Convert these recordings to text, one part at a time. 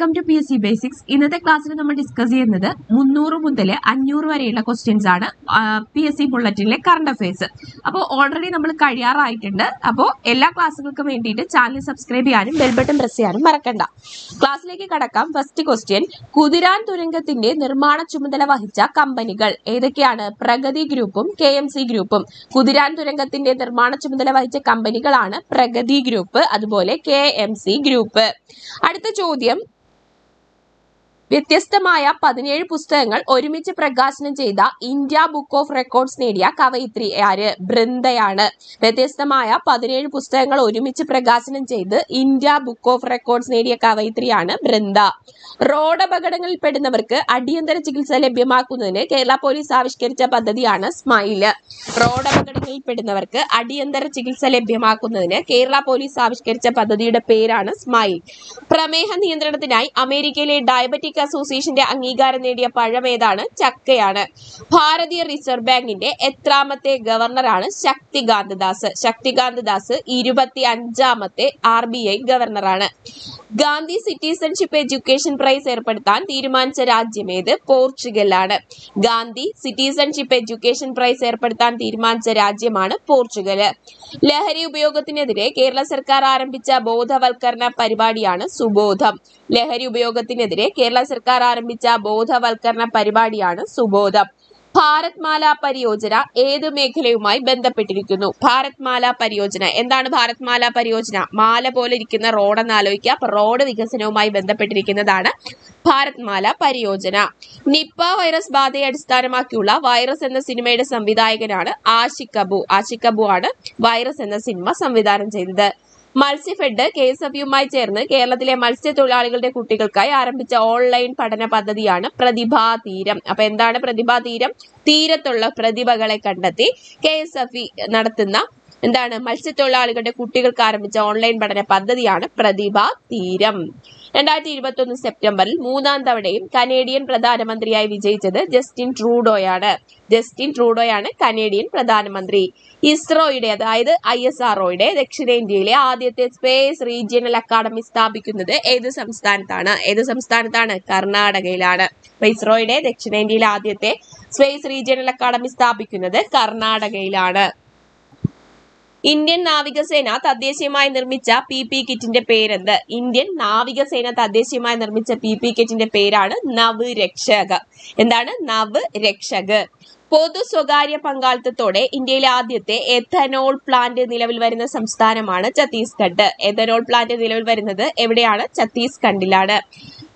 welcome to P S C basics ഇന്നത്തെ ക്ലാസ്സിൽ നമ്മൾ ഡിസ്കസ് ചെയ്യുന്നത് മുന്നൂറ് മുതൽ അഞ്ഞൂറ് വരെയുള്ള ക്വസ്റ്റ്യൻസ് ആണ് പി എസ് സി ബുള്ളറ്റിനിലെ കറണ്ട് അഫയേഴ്സ് അപ്പോൾ ഓൾറെഡി നമ്മൾ കഴിയാറായിട്ടുണ്ട് അപ്പോൾ എല്ലാ ക്ലാസ്സുകൾക്കും വേണ്ടിയിട്ട് ചാനൽ സബ്സ്ക്രൈബ് ചെയ്യാനും ബെൽബട്ടൺ പ്രസ് ചെയ്യാനും മറക്കണ്ട ക്ലാസ്സിലേക്ക് കടക്കാം ഫസ്റ്റ് ക്വസ്റ്റ്യൻ കുതിരാൻ തുരങ്കത്തിന്റെ നിർമ്മാണ ചുമതല വഹിച്ച കമ്പനികൾ ഏതൊക്കെയാണ് പ്രഗതി ഗ്രൂപ്പും കെ എം സി ഗ്രൂപ്പും കുതിരാൻ തുരങ്കത്തിന്റെ നിർമ്മാണ ചുമതല വഹിച്ച കമ്പനികളാണ് പ്രഗതി ഗ്രൂപ്പ് അതുപോലെ കെ എം സി ഗ്രൂപ്പ് അടുത്ത ചോദ്യം വ്യത്യസ്തമായ പതിനേഴ് പുസ്തകങ്ങൾ ഒരുമിച്ച് പ്രകാശനം ചെയ്ത ഇന്ത്യ ബുക്ക് ഓഫ് റെക്കോർഡ്സ് നേടിയ കവയിത്രി ആര് ബൃന്ദയാണ് വ്യത്യസ്തമായ പതിനേഴ് പുസ്തകങ്ങൾ ഒരുമിച്ച് പ്രകാശനം ചെയ്ത് ഇന്ത്യ ബുക്ക് ഓഫ് റെക്കോർഡ്സ് നേടിയ കവയിത്രിയാണ് ബൃന്ദ റോഡ് അപകടങ്ങളിൽ പെടുന്നവർക്ക് അടിയന്തര ചികിത്സ ലഭ്യമാക്കുന്നതിന് കേരള പോലീസ് ആവിഷ്കരിച്ച പദ്ധതിയാണ് സ്മൈല് റോഡ് അപകടങ്ങളിൽ പെടുന്നവർക്ക് അടിയന്തര ചികിത്സ ലഭ്യമാക്കുന്നതിന് കേരള പോലീസ് ആവിഷ്കരിച്ച പദ്ധതിയുടെ പേരാണ് സ്മൈൽ പ്രമേഹ നിയന്ത്രണത്തിനായി അമേരിക്കയിലെ ഡയബറ്റിക് ബാങ്ക് അസോസിയേഷന്റെ അംഗീകാരം നേടിയ പഴമേതാണ് ചക്കയാണ് ഭാരതീയ റിസർവ് ബാങ്കിന്റെ എത്രാമത്തെ ഗവർണറാണ് ശക്തികാന്ത ദാസ് ശക്തികാന്ത ദാസ് ഇരുപത്തി അഞ്ചാമത്തെ ആർ ബി ഐ ഗവർണറാണ് ഗാന്ധി സിറ്റിസൺഷിപ്പ് എഡ്യൂക്കേഷൻ പ്രൈസ് ഏർപ്പെടുത്താൻ തീരുമാനിച്ച രാജ്യമേത് പോർച്ചുഗലാണ് ഗാന്ധി സിറ്റിസൺഷിപ്പ് എഡ്യൂക്കേഷൻ പ്രൈസ് ഏർപ്പെടുത്താൻ തീരുമാനിച്ച രാജ്യമാണ് പോർച്ചുഗല് ലഹരി ഉപയോഗത്തിനെതിരെ കേരള സർക്കാർ ആരംഭിച്ച ബോധവൽക്കരണ പരിപാടിയാണ് സുബോധം ലഹരി ഉപയോഗത്തിനെതിരെ കേരള സർക്കാർ ആരംഭിച്ച ബോധവൽക്കരണ പരിപാടിയാണ് സുബോധം ഭാരത് മാല പരിയോജന ഏത് മേഖലയുമായി ബന്ധപ്പെട്ടിരിക്കുന്നു ഭാരത് മാല പരിയോജന എന്താണ് ഭാരത് മാല പരിയോജന മാല പോലെ ഇരിക്കുന്ന റോഡെന്ന് ആലോചിക്കുക അപ്പൊ റോഡ് വികസനവുമായി ബന്ധപ്പെട്ടിരിക്കുന്നതാണ് ഭാരത് മാല പരിയോജന നിപ്പ വൈറസ് ബാധയെ അടിസ്ഥാനമാക്കിയുള്ള വൈറസ് എന്ന സിനിമയുടെ സംവിധായകനാണ് ആഷിക് അബു ആഷിക് അബു ആണ് വൈറസ് എന്ന സിനിമ സംവിധാനം ചെയ്തത് മത്സ്യഫെഡ് കെ എസ് എഫ് യുമായി ചേർന്ന് കേരളത്തിലെ മത്സ്യത്തൊഴിലാളികളുടെ കുട്ടികൾക്കായി ആരംഭിച്ച ഓൺലൈൻ പഠന പദ്ധതിയാണ് പ്രതിഭാതീരം അപ്പൊ എന്താണ് പ്രതിഭാതീരം തീരത്തുള്ള പ്രതിഭകളെ കണ്ടെത്തി കെ എസ് എഫ് ഇ നടത്തുന്ന എന്താണ് മത്സ്യത്തൊഴിലാളികളുടെ കുട്ടികൾക്ക് ആരംഭിച്ച ഓൺലൈൻ പഠന പദ്ധതിയാണ് പ്രതിഭാ തീരം രണ്ടായിരത്തി ഇരുപത്തൊന്ന് സെപ്റ്റംബറിൽ മൂന്നാം തവണയും കനേഡിയൻ പ്രധാനമന്ത്രിയായി വിജയിച്ചത് ജസ്റ്റിൻ ട്രൂഡോയാണ് ജസ്റ്റിൻ ട്രൂഡോയാണ് കനേഡിയൻ പ്രധാനമന്ത്രി ഇസ്രോയുടെ അതായത് ഐ എസ് ആർഒയുടെ ദക്ഷിണേന്ത്യയിലെ ആദ്യത്തെ സ്പേസ് റീജിയണൽ അക്കാദമി സ്ഥാപിക്കുന്നത് ഏത് സംസ്ഥാനത്താണ് ഏത് സംസ്ഥാനത്താണ് കർണാടകയിലാണ് ഇസ്രോയുടെ ദക്ഷിണേന്ത്യയിലെ ആദ്യത്തെ സ്പേസ് റീജിയണൽ അക്കാദമി സ്ഥാപിക്കുന്നത് കർണാടകയിലാണ് ഇന്ത്യൻ നാവികസേന തദ്ദേശീയമായി നിർമ്മിച്ച പി പി കിറ്റിന്റെ പേരെന്ത് ഇന്ത്യൻ നാവികസേന തദ്ദേശീയമായി നിർമ്മിച്ച പി പി കിറ്റിന്റെ പേരാണ് നവ് രക്ഷക എന്താണ് നവ് രക്ഷക് പൊതു സ്വകാര്യ പങ്കാളിത്തത്തോടെ ഇന്ത്യയിലെ ആദ്യത്തെ എഥനോൾ പ്ലാന്റ് നിലവിൽ വരുന്ന സംസ്ഥാനമാണ് ഛത്തീസ്ഗഡ് എഥനോൾ പ്ലാന്റ് നിലവിൽ വരുന്നത് എവിടെയാണ് ഛത്തീസ്ഗഡിലാണ്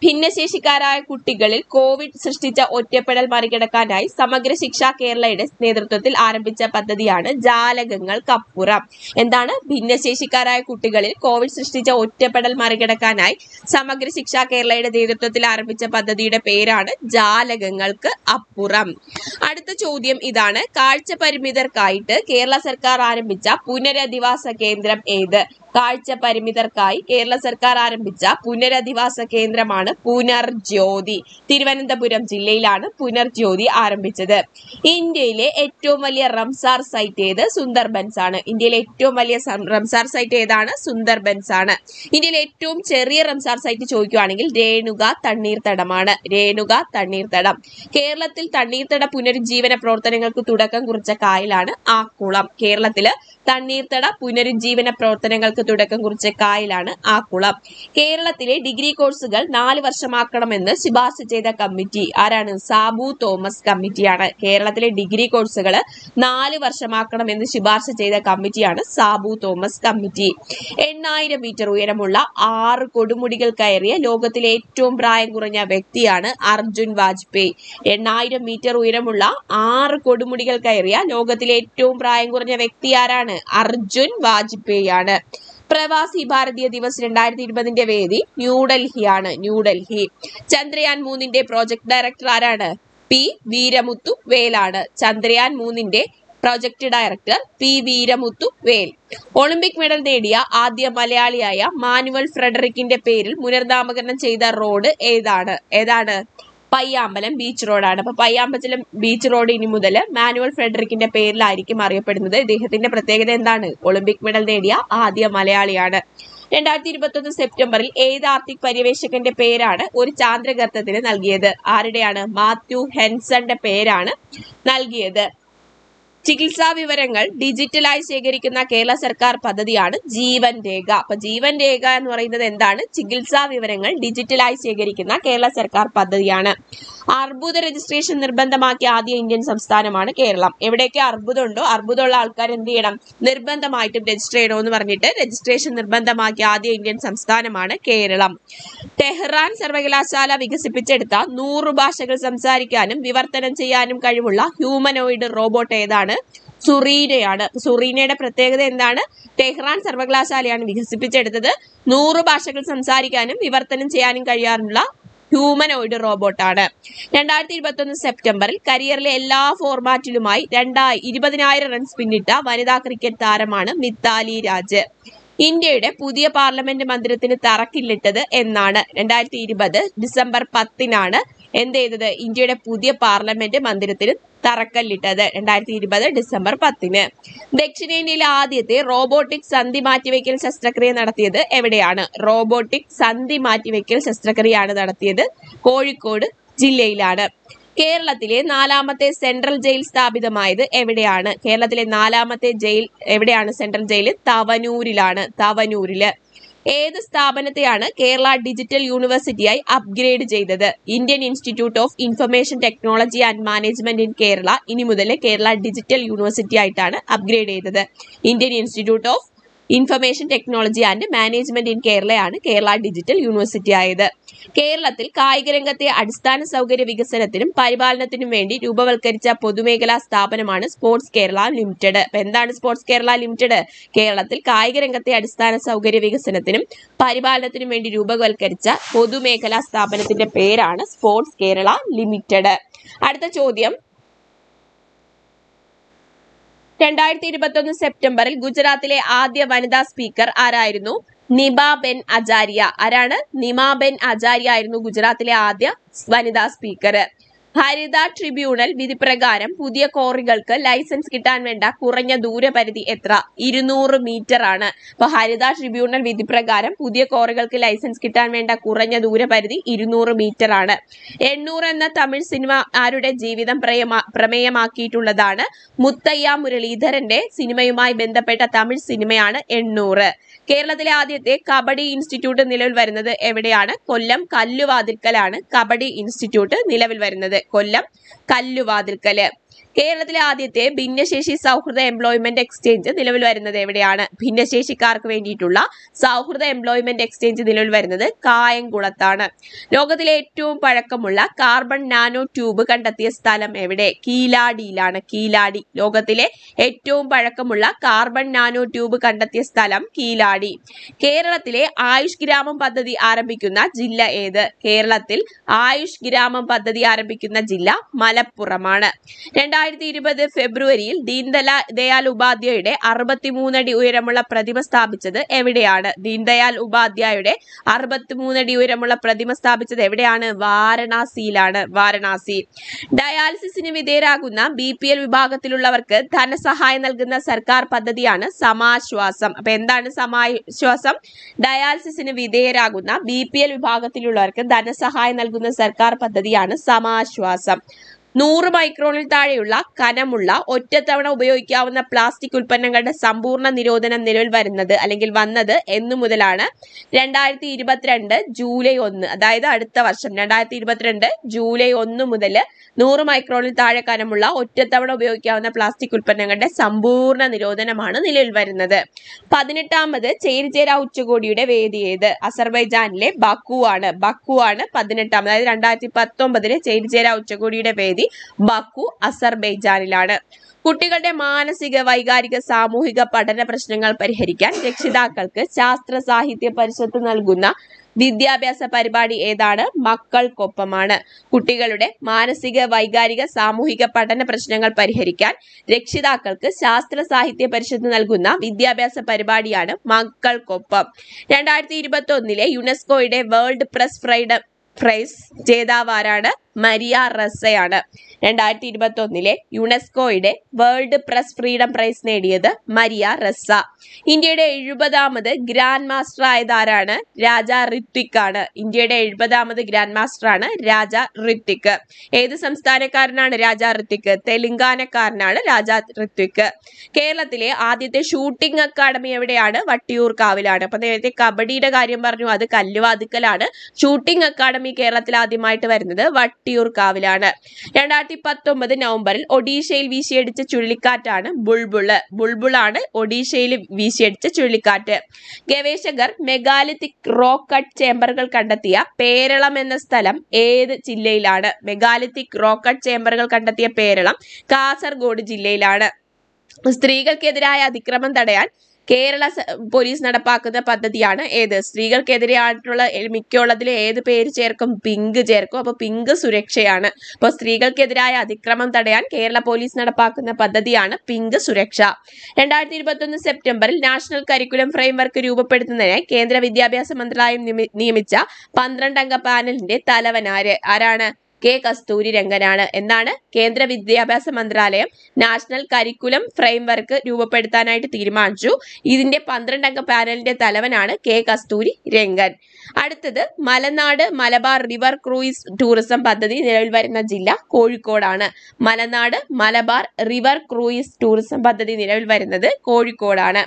ഭിന്നശേഷിക്കാരായ കുട്ടികളിൽ കോവിഡ് സൃഷ്ടിച്ച ഒറ്റപ്പെടൽ മറികടക്കാനായി സമഗ്ര ശിക്ഷ കേരളയുടെ നേതൃത്വത്തിൽ ആരംഭിച്ച പദ്ധതിയാണ് ജാലകങ്ങൾക്കപ്പുറം എന്താണ് ഭിന്നശേഷിക്കാരായ കുട്ടികളിൽ കോവിഡ് സൃഷ്ടിച്ച ഒറ്റപ്പെടൽ മറികടക്കാനായി സമഗ്ര ശിക്ഷ കേരളയുടെ നേതൃത്വത്തിൽ ആരംഭിച്ച പദ്ധതിയുടെ പേരാണ് ജാലകങ്ങൾക്ക് അപ്പുറം അടുത്ത ചോദ്യം ഇതാണ് കാഴ്ച പരിമിതർക്കായിട്ട് കേരള സർക്കാർ ആരംഭിച്ച പുനരധിവാസ കേന്ദ്രം ഏത് കാഴ്ച പരിമിതർക്കായി കേരള സർക്കാർ ആരംഭിച്ച പുനരധിവാസ കേന്ദ്രമാണ് പുനർജ്യോതി തിരുവനന്തപുരം ജില്ലയിലാണ് പുനർജ്യോതി ആരംഭിച്ചത് ഇന്ത്യയിലെ ഏറ്റവും വലിയ റംസാർ സൈറ്റ് ഏത് സുന്ദർബൻസ് ആണ് ഇന്ത്യയിലെ ഏറ്റവും വലിയ റംസാർ സൈറ്റ് ഏതാണ് സുന്ദർബൻസ് ആണ് ഇന്ത്യയിലെ ഏറ്റവും ചെറിയ റംസാർ സൈറ്റ് ചോദിക്കുകയാണെങ്കിൽ രേണുക തണ്ണീർത്തടമാണ് രേണുക തണ്ണീർത്തടം കേരളത്തിൽ തണ്ണീർത്തട പുനരുജ്ജീവന പ്രവർത്തനങ്ങൾക്ക് തുടക്കം കുറിച്ച കായലാണ് ആക്കുളം കേരളത്തില് തണ്ണീർത്തട പുനരുജ്ജീവന പ്രവർത്തനങ്ങൾക്ക് തുടക്കം കുറിച്ച കായലാണ് ആക്കുളം കേരളത്തിലെ ഡിഗ്രി കോഴ്സുകൾ നാല് വർഷമാക്കണമെന്ന് ശുപാർശ ചെയ്ത കമ്മിറ്റി ആരാണ് സാബു തോമസ് കമ്മിറ്റിയാണ് കേരളത്തിലെ ഡിഗ്രി കോഴ്സുകൾ നാല് വർഷമാക്കണമെന്ന് ശുപാർശ ചെയ്ത കമ്മിറ്റിയാണ് സാബു തോമസ് കമ്മിറ്റി എണ്ണായിരം മീറ്റർ ഉയരമുള്ള ആറ് കൊടുമുടികൾ കയറിയ ലോകത്തിലെ ഏറ്റവും പ്രായം കുറഞ്ഞ വ്യക്തിയാണ് അർജുൻ വാജ്പേയി എണ്ണായിരം മീറ്റർ ഉയരമുള്ള ആറ് കൊടുമുടികൾ കയറിയ ലോകത്തിലെ ഏറ്റവും പ്രായം കുറഞ്ഞ വ്യക്തി ആരാണ് അർജുൻ അർജുൻ ആണ് പ്രവാസി ഭാരതീയ ദിവസ് രണ്ടായിരത്തി ഇരുപതിന്റെ വേദി ന്യൂഡൽഹിയാണ് ന്യൂഡൽഹി ചന്ദ്രയാൻ മൂന്നിന്റെ പ്രോജക്ട് ഡയറക്ടർ ആരാണ് പി വീരമുത്തു വേലാണ് ചന്ദ്രയാൻ മൂന്നിന്റെ project director P Veeramuthuvel Olympic medal നേടിയ ആദ്യ മലയാളിയായ മാനുവൽ ഫ്രെഡറിക്കിന്റെ പേരിൽ പുനർനാമകരണം ചെയ്ത റോഡ് ഏതാണ് ഏതാണ് പയ്യാമ്പലം ബീച്ച് റോഡാണ് അപ്പൊ പയ്യാമ്പലം ബീച്ച് റോഡ് ഇനി മുതൽ മാനുവൽ ഫ്രെഡറിക്കിന്റെ പേരിലായിരിക്കും അറിയപ്പെടുന്നത് ഇദ്ദേഹത്തിന്റെ പ്രത്യേകത എന്താണ് ഒളിമ്പിക് മെഡൽ നേടിയ ആദ്യ മലയാളിയാണ് രണ്ടായിരത്തി ഇരുപത്തൊന്ന് സെപ്റ്റംബറിൽ ഏത് ആർട്ടിക് പര്യവേഷകന്റെ പേരാണ് ഒരു ചാന്ദ്രഗർത്തത്തിന് നൽകിയത് ആരുടെയാണ് മാത്യു ഹെൻസന്റെ പേരാണ് നൽകിയത് ചികിത്സാ വിവരങ്ങൾ ഡിജിറ്റലായി ശേഖരിക്കുന്ന കേരള സർക്കാർ പദ്ധതിയാണ് ജീവൻ രേഖ അപ്പൊ ജീവൻ രേഖ എന്ന് പറയുന്നത് എന്താണ് ചികിത്സാ വിവരങ്ങൾ ഡിജിറ്റലായി ശേഖരിക്കുന്ന കേരള സർക്കാർ പദ്ധതിയാണ് അർബുദ രജിസ്ട്രേഷൻ നിർബന്ധമാക്കിയ ആദ്യ ഇന്ത്യൻ സംസ്ഥാനമാണ് കേരളം എവിടെയൊക്കെ അർബുദമുണ്ടോ അർബുദമുള്ള ആൾക്കാർ എന്ത് ചെയ്യണം നിർബന്ധമായിട്ടും രജിസ്റ്റർ എന്ന് പറഞ്ഞിട്ട് രജിസ്ട്രേഷൻ നിർബന്ധമാക്കിയ ആദ്യ ഇന്ത്യൻ സംസ്ഥാനമാണ് കേരളം ടെഹ്റാൻ സർവകലാശാല വികസിപ്പിച്ചെടുത്ത നൂറ് ഭാഷകൾ സംസാരിക്കാനും വിവർത്തനം ചെയ്യാനും കഴിവുള്ള ഹ്യൂമനോയിഡ് റോബോട്ട് ഏതാണ് ആണ് സുറീനയാണ് സുറീനയുടെ പ്രത്യേകത എന്താണ് ടെഹ്റാൻ സർവകലാശാലയാണ് വികസിപ്പിച്ചെടുത്തത് നൂറ് ഭാഷകൾ സംസാരിക്കാനും വിവർത്തനം ചെയ്യാനും കഴിയാനുള്ള ഹ്യൂമനോയിഡ് റോബോട്ടാണ് രണ്ടായിരത്തി ഇരുപത്തൊന്ന് സെപ്റ്റംബറിൽ കരിയറിലെ എല്ലാ ഫോർമാറ്റിലുമായി രണ്ടായി ഇരുപതിനായിരം റൺസ് പിന്നിട്ട വനിതാ ക്രിക്കറ്റ് താരമാണ് മിത്താലി രാജ് ഇന്ത്യയുടെ പുതിയ പാർലമെന്റ് മന്ദിരത്തിന് തറക്കില്ലിട്ടത് എന്നാണ് രണ്ടായിരത്തി ഇരുപത് ഡിസംബർ പത്തിനാണ് എന്ത് ചെയ്തത് ഇന്ത്യയുടെ പുതിയ പാർലമെന്റ് മന്ദിരത്തിന് തറക്കല്ലിട്ടത് രണ്ടായിരത്തി ഇരുപത് ഡിസംബർ പത്തിന് ദക്ഷിണേന്ത്യയിലെ ആദ്യത്തെ റോബോട്ടിക് സന്ധി മാറ്റിവെക്കൽ ശസ്ത്രക്രിയ നടത്തിയത് എവിടെയാണ് റോബോട്ടിക് സന്ധി മാറ്റിവെക്കൽ ശസ്ത്രക്രിയയാണ് നടത്തിയത് കോഴിക്കോട് ജില്ലയിലാണ് കേരളത്തിലെ നാലാമത്തെ സെൻട്രൽ ജയിൽ സ്ഥാപിതമായത് എവിടെയാണ് കേരളത്തിലെ നാലാമത്തെ ജയിൽ എവിടെയാണ് സെൻട്രൽ ജയിൽ തവനൂരിലാണ് തവനൂരില് ഏത് സ്ഥാപനത്തെയാണ് കേരള ഡിജിറ്റൽ യൂണിവേഴ്സിറ്റിയായി അപ്ഗ്രേഡ് ചെയ്തത് Indian institute of information technology and management in Kerala ഇനി മുതൽ കേരള ഡിജിറ്റൽ യൂണിവേഴ്സിറ്റി ആയിട്ടാണ് അപ്ഗ്രേഡ് ചെയ്തത് Indian institute of information technology and management in കേരളയാണ് കേരള ഡിജിറ്റൽ യൂണിവേഴ്സിറ്റി ആയത് കേരളത്തിൽ കായികരംഗത്തെ അടിസ്ഥാന സൗകര്യ വികസനത്തിനും പരിപാലനത്തിനും വേണ്ടി രൂപവൽക്കരിച്ച പൊതുമേഖലാ സ്ഥാപനമാണ് സ്പോർട്സ് കേരള ലിമിറ്റഡ് എന്താണ് സ്പോർട്സ് കേരള ലിമിറ്റഡ് കേരളത്തിൽ കായികരംഗത്തെ അടിസ്ഥാന സൗകര്യ വികസനത്തിനും പരിപാലനത്തിനും വേണ്ടി രൂപവൽക്കരിച്ച പൊതുമേഖലാ സ്ഥാപനത്തിന്റെ പേരാണ് സ്പോർട്സ് കേരള ലിമിറ്റഡ് അടുത്ത ചോദ്യം രണ്ടായിരത്തി ഇരുപത്തൊന്ന് സെപ്റ്റംബറിൽ ഗുജറാത്തിലെ ആദ്യ വനിതാ സ്പീക്കർ ആരായിരുന്നു നിബാബെൻ അജാരിയ ആരാണ് നിമാബെൻ അജാരിയ ആയിരുന്നു ഗുജറാത്തിലെ ആദ്യ വനിതാ സ്പീക്കർ ഹരിത ട്രിബ്യൂണൽ പ്രകാരം പുതിയ കോറികൾക്ക് ലൈസൻസ് കിട്ടാൻ വേണ്ട കുറഞ്ഞ ദൂരപരിധി എത്ര ഇരുന്നൂറ് മീറ്റർ ആണ് അപ്പൊ ഹരിത ട്രിബ്യൂണൽ പ്രകാരം പുതിയ കോറികൾക്ക് ലൈസൻസ് കിട്ടാൻ വേണ്ട കുറഞ്ഞ ദൂരപരിധി ഇരുന്നൂറ് മീറ്റർ ആണ് എണ്ണൂറ് എന്ന തമിഴ് സിനിമ ആരുടെ ജീവിതം പ്രമേയമാക്കിയിട്ടുള്ളതാണ് മുത്തയ്യ മുരളീധരന്റെ സിനിമയുമായി ബന്ധപ്പെട്ട തമിഴ് സിനിമയാണ് എണ്ണൂറ് കേരളത്തിലെ ആദ്യത്തെ കബഡി ഇൻസ്റ്റിറ്റ്യൂട്ട് നിലവിൽ വരുന്നത് എവിടെയാണ് കൊല്ലം കല്ലുവാതിൽക്കലാണ് കബഡി ഇൻസ്റ്റിറ്റ്യൂട്ട് നിലവിൽ വരുന്നത് കൊല്ലം കല്ലുവാതിൽക്കല് കേരളത്തിലെ ആദ്യത്തെ ഭിന്നശേഷി സൗഹൃദ എംപ്ലോയ്മെന്റ് എക്സ്ചേഞ്ച് നിലവിൽ വരുന്നത് എവിടെയാണ് ഭിന്നശേഷിക്കാർക്ക് വേണ്ടിയിട്ടുള്ള സൗഹൃദ എംപ്ലോയ്മെന്റ് എക്സ്ചേഞ്ച് നിലവിൽ വരുന്നത് കായംകുളത്താണ് ലോകത്തിലെ ഏറ്റവും പഴക്കമുള്ള കാർബൺ നാനോ ട്യൂബ് കണ്ടെത്തിയ സ്ഥലം എവിടെ കീലാടിയിലാണ് കീലാടി ലോകത്തിലെ ഏറ്റവും പഴക്കമുള്ള കാർബൺ നാനോ ട്യൂബ് കണ്ടെത്തിയ സ്ഥലം കീലാടി കേരളത്തിലെ ആയുഷ് ഗ്രാമം പദ്ധതി ആരംഭിക്കുന്ന ജില്ല ഏത് കേരളത്തിൽ ആയുഷ് ഗ്രാമം പദ്ധതി ആരംഭിക്കുന്ന ജില്ല മലപ്പുറമാണ് രണ്ടായിരത്തി രണ്ടായിരത്തി ഇരുപത് ഫെബ്രുവരിയിൽ ദീൻദല ദയാൽ ഉപാധ്യായയുടെ അറുപത്തിമൂന്നടി ഉയരമുള്ള പ്രതിമ സ്ഥാപിച്ചത് എവിടെയാണ് ദീൻദയാൽ ഉപാധ്യായയുടെ അറുപത്തിമൂന്നടി ഉയരമുള്ള പ്രതിമ സ്ഥാപിച്ചത് എവിടെയാണ് വാരണാസിയിലാണ് വാരണാസി ഡയാലിസിന് വിധേയരാകുന്ന ബി പി എൽ വിഭാഗത്തിലുള്ളവർക്ക് ധനസഹായം നൽകുന്ന സർക്കാർ പദ്ധതിയാണ് സമാശ്വാസം അപ്പൊ എന്താണ് സമാശ്വാസം ഡയാലിസിന് വിധേയരാകുന്ന ബി പി എൽ വിഭാഗത്തിലുള്ളവർക്ക് ധനസഹായം നൽകുന്ന സർക്കാർ പദ്ധതിയാണ് സമാശ്വാസം നൂറ് മൈക്രോണിൽ താഴെയുള്ള കനമുള്ള ഒറ്റത്തവണ ഉപയോഗിക്കാവുന്ന പ്ലാസ്റ്റിക് ഉൽപ്പന്നങ്ങളുടെ സമ്പൂർണ്ണ നിരോധനം നിലവിൽ വരുന്നത് അല്ലെങ്കിൽ വന്നത് എന്നു മുതലാണ് രണ്ടായിരത്തി ഇരുപത്തിരണ്ട് ജൂലൈ ഒന്ന് അതായത് അടുത്ത വർഷം രണ്ടായിരത്തി ഇരുപത്തിരണ്ട് ജൂലൈ ഒന്ന് മുതൽ നൂറ് മൈക്രോണിൽ താഴെ കനമുള്ള ഒറ്റത്തവണ ഉപയോഗിക്കാവുന്ന പ്ലാസ്റ്റിക് ഉൽപ്പന്നങ്ങളുടെ സമ്പൂർണ്ണ നിരോധനമാണ് നിലവിൽ വരുന്നത് പതിനെട്ടാമത് ചേരിചേര ഉച്ചകോടിയുടെ ഏത് അസർബൈജാനിലെ ബക്കു ആണ് ബക്കു ആണ് പതിനെട്ടാമത് അതായത് രണ്ടായിരത്തി പത്തൊമ്പതിലെ ചേരിചേര ഉച്ചകോടിയുടെ വേദി വേദി ബക്കു അസർബൈജാനിലാണ് കുട്ടികളുടെ മാനസിക വൈകാരിക സാമൂഹിക പഠന പ്രശ്നങ്ങൾ പരിഹരിക്കാൻ രക്ഷിതാക്കൾക്ക് ശാസ്ത്ര സാഹിത്യ പരിഷത്ത് നൽകുന്ന വിദ്യാഭ്യാസ പരിപാടി ഏതാണ് മക്കൾക്കൊപ്പമാണ് കുട്ടികളുടെ മാനസിക വൈകാരിക സാമൂഹിക പഠന പ്രശ്നങ്ങൾ പരിഹരിക്കാൻ രക്ഷിതാക്കൾക്ക് ശാസ്ത്ര സാഹിത്യ പരിഷത്ത് നൽകുന്ന വിദ്യാഭ്യാസ പരിപാടിയാണ് മക്കൾക്കൊപ്പം രണ്ടായിരത്തി ഇരുപത്തി ഒന്നിലെ യുനെസ്കോയുടെ വേൾഡ് പ്രസ് ഫ്രൈഡം പ്രൈസ് ജേതാവാരാണ് മരിയ റസയാണ് രണ്ടായിരത്തി ഇരുപത്തൊന്നിലെ യുനെസ്കോയുടെ വേൾഡ് പ്രസ് ഫ്രീഡം പ്രൈസ് നേടിയത് മരിയ റസ്സ ഇന്ത്യയുടെ എഴുപതാമത് ഗ്രാൻഡ് മാസ്റ്റർ ആയതാരാണ് രാജ ഋത്വിക് ആണ് ഇന്ത്യയുടെ എഴുപതാമത് ഗ്രാൻഡ് മാസ്റ്റർ ആണ് രാജ ഋത്വിക് ഏത് സംസ്ഥാനക്കാരനാണ് രാജ ഋത്വിക് തെലുങ്കാനക്കാരനാണ് രാജ ഋത്വിക് കേരളത്തിലെ ആദ്യത്തെ ഷൂട്ടിംഗ് അക്കാദമി എവിടെയാണ് വട്ടിയൂർക്കാവിലാണ് അപ്പൊ നേരത്തെ കബഡിയുടെ കാര്യം പറഞ്ഞു അത് കല്ലുവാതുക്കലാണ് ഷൂട്ടിംഗ് അക്കാദമി കേരളത്തിൽ ആദ്യമായിട്ട് വരുന്നത് വട്ടിയൂർക്കാവിലാണ് രണ്ടായിരത്തി രണ്ടായിരത്തി പത്തൊമ്പത് നവംബറിൽ ഒഡീഷയിൽ വീശിയടിച്ച ചുഴലിക്കാറ്റാണ് ബുൾബുള് ബുൾബുളാണ് ഒഡീഷയിൽ വീശിയടിച്ച ചുഴലിക്കാറ്റ് ഗവേഷകർ മെഗാലിത്തിക് റോക്ക് കട്ട് ചേംബറുകൾ കണ്ടെത്തിയ പേരളം എന്ന സ്ഥലം ഏത് ജില്ലയിലാണ് മെഗാലിത്തിക് റോക്ക് കട്ട് ചേംബറുകൾ കണ്ടെത്തിയ പേരളം കാസർഗോഡ് ജില്ലയിലാണ് സ്ത്രീകൾക്കെതിരായ അതിക്രമം തടയാൻ കേരള പോലീസ് നടപ്പാക്കുന്ന പദ്ധതിയാണ് ഏത് സ്ത്രീകൾക്കെതിരെയായിട്ടുള്ള മിക്കുള്ളതിൽ ഏത് പേര് ചേർക്കും പിങ്ക് ചേർക്കും അപ്പോൾ പിങ്ക് സുരക്ഷയാണ് അപ്പോൾ സ്ത്രീകൾക്കെതിരായ അതിക്രമം തടയാൻ കേരള പോലീസ് നടപ്പാക്കുന്ന പദ്ധതിയാണ് പിങ്ക് സുരക്ഷ രണ്ടായിരത്തി ഇരുപത്തൊന്ന് സെപ്റ്റംബറിൽ നാഷണൽ കരിക്കുലം ഫ്രെയിംവർക്ക് രൂപപ്പെടുത്തുന്നതിനായി കേന്ദ്ര വിദ്യാഭ്യാസ മന്ത്രാലയം നിയമിച്ച പന്ത്രണ്ടംഗ പാനലിന്റെ തലവനാര് ആരാണ് കെ കസ്തൂരി രംഗനാണ് എന്നാണ് കേന്ദ്ര വിദ്യാഭ്യാസ മന്ത്രാലയം നാഷണൽ കരിക്കുലം ഫ്രെയിംവർക്ക് രൂപപ്പെടുത്താനായിട്ട് തീരുമാനിച്ചു ഇതിന്റെ പന്ത്രണ്ടംഗ പാനലിന്റെ തലവനാണ് കെ കസ്തൂരി രംഗൻ അടുത്തത് Malanad Malabar river cruise tourism പദ്ധതി നിലവിൽ വരുന്ന ജില്ല കോഴിക്കോടാണ് Malanad Malabar river cruise tourism പദ്ധതി നിലവിൽ വരുന്നത് കോഴിക്കോടാണ്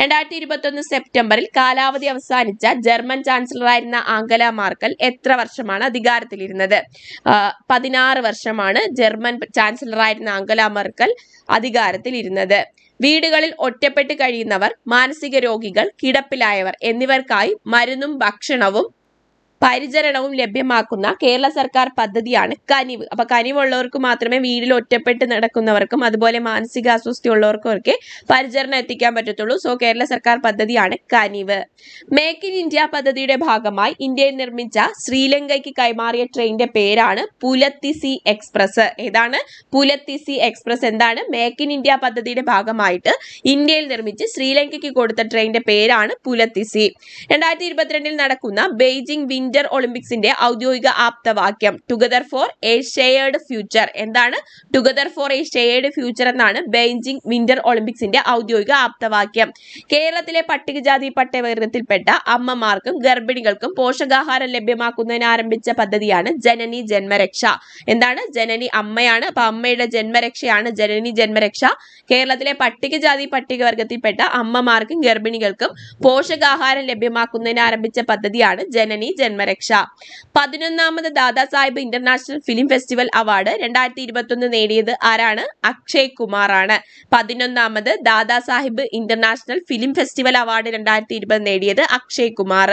രണ്ടായിരത്തി ഇരുപത്തൊന്ന് സെപ്റ്റംബറിൽ കാലാവധി അവസാനിച്ച ജർമ്മൻ ചാൻസലറായിരുന്ന ആംഗല മാർക്കൽ എത്ര വർഷമാണ് അധികാരത്തിലിരുന്നത് പതിനാറ് വർഷമാണ് ജർമ്മൻ ചാൻസലറായിരുന്ന ആംഗല മാർക്കൽ അധികാരത്തിലിരുന്നത് വീടുകളിൽ ഒറ്റപ്പെട്ട് കഴിയുന്നവർ മാനസിക രോഗികൾ കിടപ്പിലായവർ എന്നിവർക്കായി മരുന്നും ഭക്ഷണവും പരിചരണവും ലഭ്യമാക്കുന്ന കേരള സർക്കാർ പദ്ധതിയാണ് കനിവ് അപ്പൊ കനിവുള്ളവർക്ക് മാത്രമേ വീടിൽ ഒറ്റപ്പെട്ട് നടക്കുന്നവർക്കും അതുപോലെ മാനസിക അസ്വസ്ഥയുള്ളവർക്കും ഒക്കെ പരിചരണം എത്തിക്കാൻ പറ്റത്തുള്ളൂ സോ കേരള സർക്കാർ പദ്ധതിയാണ് കനിവ് മേക്ക് ഇൻ ഇന്ത്യ പദ്ധതിയുടെ ഭാഗമായി ഇന്ത്യയിൽ നിർമ്മിച്ച ശ്രീലങ്കയ്ക്ക് കൈമാറിയ ട്രെയിനിന്റെ പേരാണ് പുലത്തിസി എക്സ്പ്രസ് ഏതാണ് പുലത്തിസി എക്സ്പ്രസ് എന്താണ് മേക്ക് ഇൻ ഇന്ത്യ പദ്ധതിയുടെ ഭാഗമായിട്ട് ഇന്ത്യയിൽ നിർമ്മിച്ച് ശ്രീലങ്കയ്ക്ക് കൊടുത്ത ട്രെയിനിന്റെ പേരാണ് പുലത്തിസി രണ്ടായിരത്തി ഇരുപത്തിരണ്ടിൽ നടക്കുന്ന ബെയ്ജിംഗ് വിന്റർ ഒളിമ്പിക്സിന്റെ ഔദ്യോഗിക ആപ്തവാക്യം together for a shared future എന്താണ് together for a shared future എന്നാണ് ബെയ്ജിംഗ് വിന്റർ ഒളിമ്പിക്സിന്റെ ഔദ്യോഗിക ആപ്തവാക്യം കേരളത്തിലെ പട്ടികജാതി പട്ടയവർഗത്തിൽപ്പെട്ട അമ്മമാർക്കും ഗർഭിണികൾക്കും പോഷകാഹാരം ലഭ്യമാക്കുന്നതിന് ആരംഭിച്ച പദ്ധതിയാണ് ജനനി ജന്മരക്ഷ എന്താണ് ജനനി അമ്മയാണ് അപ്പൊ അമ്മയുടെ ജന്മരക്ഷയാണ് ജനനി ജന്മരക്ഷ കേരളത്തിലെ പട്ടികജാതി പട്ടികവർഗത്തിൽപ്പെട്ട അമ്മമാർക്കും ഗർഭിണികൾക്കും പോഷകാഹാരം ലഭ്യമാക്കുന്നതിന് ആരംഭിച്ച പദ്ധതിയാണ് ജനനി ജന്മ ജന്മരക്ഷ പതിനൊന്നാമത് Dadasaheb international film festival award രണ്ടായിരത്തി ഇരുപത്തൊന്ന് നേടിയത് ആരാണ് അക്ഷയ് കുമാർ ആണ് പതിനൊന്നാമത് Dadasaheb international film festival award രണ്ടായിരത്തി ഇരുപത് നേടിയത് അക്ഷയ് കുമാർ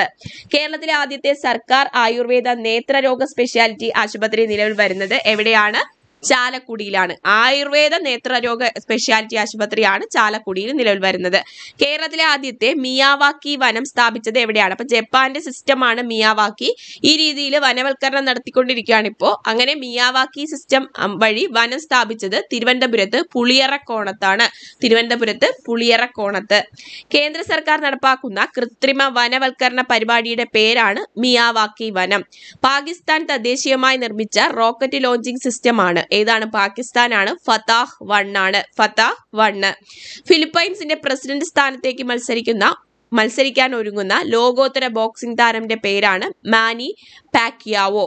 കേരളത്തിലെ ആദ്യത്തെ സർക്കാർ ആയുർവേദ നേത്രരോഗ സ്പെഷ്യാലിറ്റി ആശുപത്രി നിലവിൽ വരുന്നത് എവിടെയാണ് ചാലക്കുടിയിലാണ് ആയുർവേദ നേത്രരോഗ സ്പെഷ്യാലിറ്റി ആശുപത്രിയാണ് ചാലക്കുടിയിൽ നിലവിൽ വരുന്നത് കേരളത്തിലെ ആദ്യത്തെ മിയാവാക്കി വനം സ്ഥാപിച്ചത് എവിടെയാണ് അപ്പൊ ജപ്പാന്റെ സിസ്റ്റമാണ് മിയാവാക്കി ഈ രീതിയിൽ വനവൽക്കരണം നടത്തിക്കൊണ്ടിരിക്കുകയാണ് ഇപ്പോൾ അങ്ങനെ മിയാവാക്കി സിസ്റ്റം വഴി വനം സ്ഥാപിച്ചത് തിരുവനന്തപുരത്ത് പുളിയറക്കോണത്താണ് തിരുവനന്തപുരത്ത് പുളിയറക്കോണത്ത് കേന്ദ്ര സർക്കാർ നടപ്പാക്കുന്ന കൃത്രിമ വനവൽക്കരണ പരിപാടിയുടെ പേരാണ് മിയാവാക്കി വനം പാകിസ്ഥാൻ തദ്ദേശീയമായി നിർമ്മിച്ച റോക്കറ്റ് ലോഞ്ചിങ് സിസ്റ്റമാണ് ഏതാണ് പാകിസ്ഥാനാണ് ഫത്താഹ് വൺ ആണ് ഫത്താഹ് വണ്ണ് ഫിലിപ്പൈൻസിന്റെ പ്രസിഡന്റ് സ്ഥാനത്തേക്ക് മത്സരിക്കുന്ന മത്സരിക്കാൻ ഒരുങ്ങുന്ന ലോകോത്തര ബോക്സിംഗ് താരന്റെ പേരാണ് മാനി പാക്യാവോ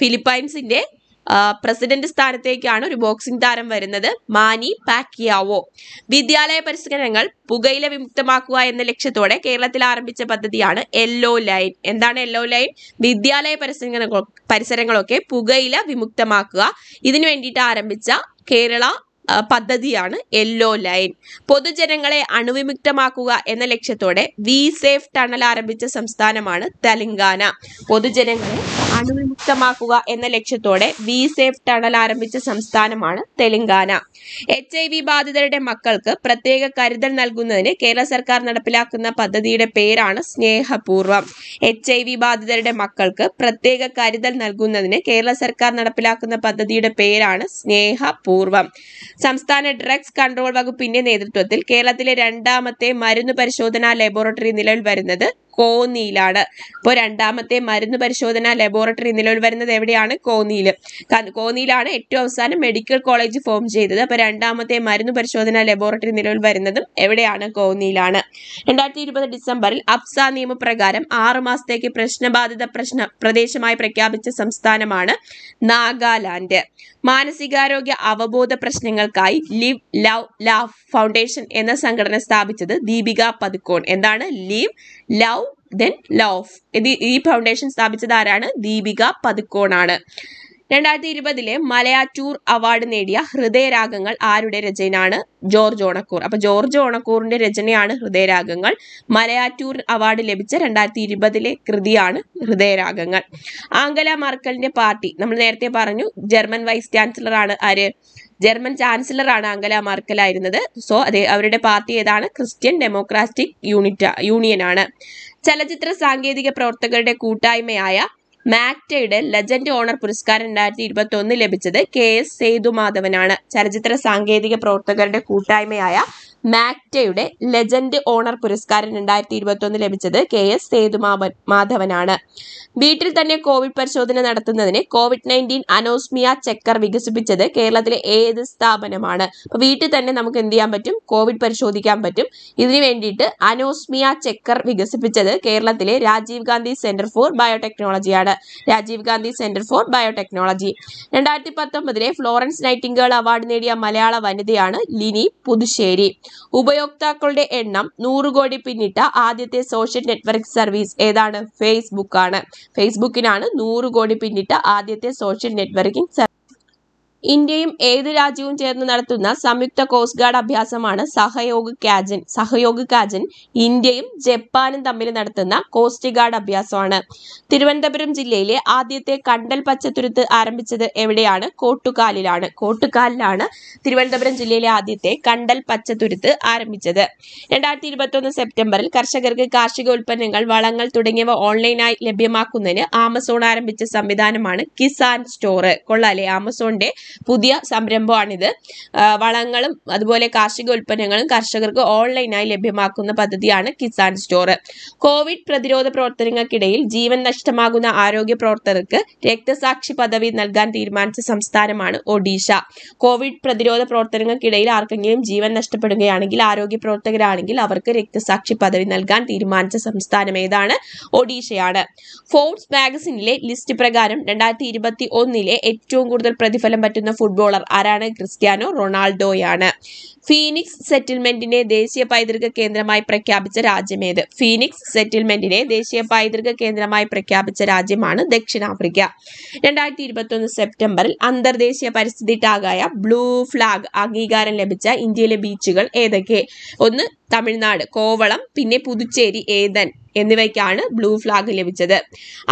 ഫിലിപ്പൈൻസിന്റെ പ്രസിഡന്റ് സ്ഥാനത്തേക്കാണ് ഒരു ബോക്സിംഗ് താരം വരുന്നത് മാനി പാക്കിയാവോ വിദ്യാലയ പരിഷ്കരണങ്ങൾ പുകയില വിമുക്തമാക്കുക എന്ന ലക്ഷ്യത്തോടെ കേരളത്തിൽ ആരംഭിച്ച പദ്ധതിയാണ് യെല്ലോ ലൈൻ എന്താണ് യെല്ലോ ലൈൻ വിദ്യാലയ പരിസരങ്ങൾ പരിസരങ്ങളൊക്കെ പുകയില വിമുക്തമാക്കുക ഇതിനു വേണ്ടിയിട്ട് ആരംഭിച്ച കേരള പദ്ധതിയാണ് യെല്ലോ ലൈൻ പൊതുജനങ്ങളെ അണുവിമുക്തമാക്കുക എന്ന ലക്ഷ്യത്തോടെ വി സേഫ് ടണൽ ആരംഭിച്ച സംസ്ഥാനമാണ് തെലങ്കാന പൊതുജനങ്ങളെ അണുവിമുക്തമാക്കുക എന്ന ലക്ഷ്യത്തോടെ വി സേഫ് ടണൽ ആരംഭിച്ച സംസ്ഥാനമാണ് തെലങ്കാന എച്ച് ഐ വി ബാധിതരുടെ മക്കൾക്ക് പ്രത്യേക കരുതൽ നൽകുന്നതിന് കേരള സർക്കാർ നടപ്പിലാക്കുന്ന പദ്ധതിയുടെ പേരാണ് സ്നേഹപൂർവം എച്ച് ഐ വി ബാധിതരുടെ മക്കൾക്ക് പ്രത്യേക കരുതൽ നൽകുന്നതിന് കേരള സർക്കാർ നടപ്പിലാക്കുന്ന പദ്ധതിയുടെ പേരാണ് സ്നേഹപൂർവ്വം സംസ്ഥാന ഡ്രഗ്സ് കൺട്രോൾ വകുപ്പിന്റെ നേതൃത്വത്തിൽ കേരളത്തിലെ രണ്ടാമത്തെ മരുന്ന് പരിശോധനാ ലബോറട്ടറി നിലവിൽ വരുന്നത് കോന്നിയിലാണ് ഇപ്പോൾ രണ്ടാമത്തെ മരുന്ന് പരിശോധന ലബോറട്ടറി നിലവിൽ വരുന്നത് എവിടെയാണ് കോന്നിയിൽ കോന്നിയിലാണ് ഏറ്റവും അവസാനം മെഡിക്കൽ കോളേജ് ഫോം ചെയ്തത് അപ്പോൾ രണ്ടാമത്തെ മരുന്ന് പരിശോധന ലബോറട്ടറി നിലവിൽ വരുന്നതും എവിടെയാണ് കോന്നിയിലാണ് രണ്ടായിരത്തി ഇരുപത് ഡിസംബറിൽ അപ്സ നിയമപ്രകാരം ആറു മാസത്തേക്ക് പ്രശ്നബാധിത പ്രശ്ന പ്രദേശമായി പ്രഖ്യാപിച്ച സംസ്ഥാനമാണ് നാഗാലാൻഡ് മാനസികാരോഗ്യ അവബോധ പ്രശ്നങ്ങൾക്കായി ലിവ് ലവ് ലാവ് ഫൗണ്ടേഷൻ എന്ന സംഘടന സ്ഥാപിച്ചത് ദീപിക പതുക്കോൺ എന്താണ് ലിവ് ലവ് ദെൻ ലവ് ഈ ഫൗണ്ടേഷൻ സ്ഥാപിച്ചത് ആരാണ് ദീപിക പതുക്കോൺ ആണ് രണ്ടായിരത്തി ഇരുപതിലെ മലയാറ്റൂർ അവാർഡ് നേടിയ ഹൃദയരാഗങ്ങൾ ആരുടെ രചനയാണ് ജോർജ് ഓണക്കൂർ അപ്പോൾ ജോർജ് ഓണക്കൂറിന്റെ രചനയാണ് ഹൃദയരാഗങ്ങൾ മലയാറ്റൂർ അവാർഡ് ലഭിച്ച രണ്ടായിരത്തി ഇരുപതിലെ കൃതിയാണ് ഹൃദയരാഗങ്ങൾ ആംഗല മാർക്കലിന്റെ പാർട്ടി നമ്മൾ നേരത്തെ പറഞ്ഞു ജർമ്മൻ വൈസ് ചാൻസലർ ആണ് ആര് ജർമ്മൻ ചാൻസലർ ആണ് ആംഗല മാർക്കൽ ആയിരുന്നത് സോ അതെ അവരുടെ പാർട്ടി ഏതാണ് ക്രിസ്ത്യൻ ഡെമോക്രാറ്റിക് യൂണിറ്റ് യൂണിയൻ ആണ് ചലച്ചിത്ര സാങ്കേതിക പ്രവർത്തകരുടെ കൂട്ടായ്മയായ മാക്ടയുടെ ലെജൻഡ് ഓണർ പുരസ്കാരം രണ്ടായിരത്തി ഇരുപത്തൊന്ന് ലഭിച്ചത് കെ എസ് സേതുമാധവനാണ് ചലച്ചിത്ര സാങ്കേതിക പ്രവർത്തകരുടെ കൂട്ടായ്മയായ മാക്ടയുടെ ലെജൻഡ് ഓണർ പുരസ്കാരം രണ്ടായിരത്തി ഇരുപത്തൊന്ന് ലഭിച്ചത് കെ എസ് സേതുമാവൻ മാധവനാണ് വീട്ടിൽ തന്നെ കോവിഡ് പരിശോധന നടത്തുന്നതിന് കോവിഡ് നയൻറ്റീൻ അനോസ്മിയ ചെക്കർ വികസിപ്പിച്ചത് കേരളത്തിലെ ഏത് സ്ഥാപനമാണ് അപ്പൊ വീട്ടിൽ തന്നെ നമുക്ക് എന്ത് ചെയ്യാൻ പറ്റും കോവിഡ് പരിശോധിക്കാൻ പറ്റും ഇതിനു വേണ്ടിയിട്ട് അനോസ്മിയ ചെക്കർ വികസിപ്പിച്ചത് കേരളത്തിലെ രാജീവ് ഗാന്ധി സെന്റർ ഫോർ ബയോടെക്നോളജിയാണ് Rajiv Gandhi centre for biotechnology രണ്ടായിരത്തി പത്തൊമ്പതിലെ ഫ്ലോറൻസ് നൈറ്റിംഗേൾ അവാർഡ് നേടിയ മലയാള വനിതയാണ് ലിനി പുതുശ്ശേരി ഉപയോക്താക്കളുടെ എണ്ണം നൂറ് കോടി പിന്നിട്ട ആദ്യത്തെ സോഷ്യൽ നെറ്റ്വർക്ക് സർവീസ് ഏതാണ് ഫേസ്ബുക്കാണ് ഫേസ്ബുക്കിനാണ് നൂറ് കോടി പിന്നിട്ട ആദ്യത്തെ സോഷ്യൽ നെറ്റ്വർക്കിംഗ് ഇന്ത്യയും ഏത് രാജ്യവും ചേർന്ന് നടത്തുന്ന സംയുക്ത കോസ്റ്റ് ഗാർഡ് അഭ്യാസമാണ് സഹയോഗ് കാജൻ സഹയോഗ് കാജൻ ഇന്ത്യയും ജപ്പാനും തമ്മിൽ നടത്തുന്ന കോസ്റ്റ് ഗാർഡ് അഭ്യാസമാണ് തിരുവനന്തപുരം ജില്ലയിലെ ആദ്യത്തെ കണ്ടൽ പച്ചത്തുരുത്ത് ആരംഭിച്ചത് എവിടെയാണ് കോട്ടുകാലിലാണ് കോട്ടുകാലിലാണ് തിരുവനന്തപുരം ജില്ലയിലെ ആദ്യത്തെ കണ്ടൽ പച്ചത്തുരുത്ത് ആരംഭിച്ചത് രണ്ടായിരത്തി ഇരുപത്തൊന്ന് സെപ്റ്റംബറിൽ കർഷകർക്ക് കാർഷിക ഉൽപ്പന്നങ്ങൾ വളങ്ങൾ തുടങ്ങിയവ ഓൺലൈനായി ലഭ്യമാക്കുന്നതിന് ആമസോൺ ആരംഭിച്ച സംവിധാനമാണ് കിസാൻ സ്റ്റോർ കൊള്ളാലെ ആമസോണിന്റെ പുതിയ സംരംഭമാണിത് വളങ്ങളും അതുപോലെ കാർഷിക ഉൽപ്പന്നങ്ങളും കർഷകർക്ക് ഓൺലൈനായി ലഭ്യമാക്കുന്ന പദ്ധതിയാണ് കിസാൻ സ്റ്റോർ കോവിഡ് പ്രതിരോധ പ്രവർത്തനങ്ങൾക്കിടയിൽ ജീവൻ നഷ്ടമാകുന്ന ആരോഗ്യ പ്രവർത്തകർക്ക് രക്തസാക്ഷി പദവി നൽകാൻ തീരുമാനിച്ച സംസ്ഥാനമാണ് ഒഡീഷ കോവിഡ് പ്രതിരോധ പ്രവർത്തനങ്ങൾക്കിടയിൽ ആർക്കെങ്കിലും ജീവൻ നഷ്ടപ്പെടുകയാണെങ്കിൽ ആരോഗ്യ പ്രവർത്തകരാണെങ്കിൽ അവർക്ക് രക്തസാക്ഷി പദവി നൽകാൻ തീരുമാനിച്ച സംസ്ഥാനം ഏതാണ് ഒഡീഷയാണ് ഫോർട്സ് മാഗസിനിലെ ലിസ്റ്റ് പ്രകാരം രണ്ടായിരത്തി ഇരുപത്തി ഒന്നിലെ ഏറ്റവും കൂടുതൽ പ്രതിഫലം പറ്റുന്ന ഫുട്ബോളർ ആരാണ് ക്രിസ്ത്യാനോ റൊണാൾഡോയാണ് ഫീനിക്സ് സെറ്റിൽമെന്റിനെ ദേശീയ പൈതൃക കേന്ദ്രമായി പ്രഖ്യാപിച്ച രാജ്യമേത് ഫീനിക്സ് സെറ്റിൽമെന്റിനെ ദേശീയ പൈതൃക കേന്ദ്രമായി പ്രഖ്യാപിച്ച രാജ്യമാണ് ദക്ഷിണാഫ്രിക്ക രണ്ടായിരത്തി ഇരുപത്തൊന്ന് സെപ്റ്റംബറിൽ അന്തർദേശീയ പരിസ്ഥിതി ടാഗായ ബ്ലൂ ഫ്ലാഗ് അംഗീകാരം ലഭിച്ച ഇന്ത്യയിലെ ബീച്ചുകൾ ഏതൊക്കെ ഒന്ന് തമിഴ്നാട് കോവളം പിന്നെ പുതുച്ചേരി ഏതൻ എന്നിവയ്ക്കാണ് ബ്ലൂ ഫ്ലാഗ് ലഭിച്ചത്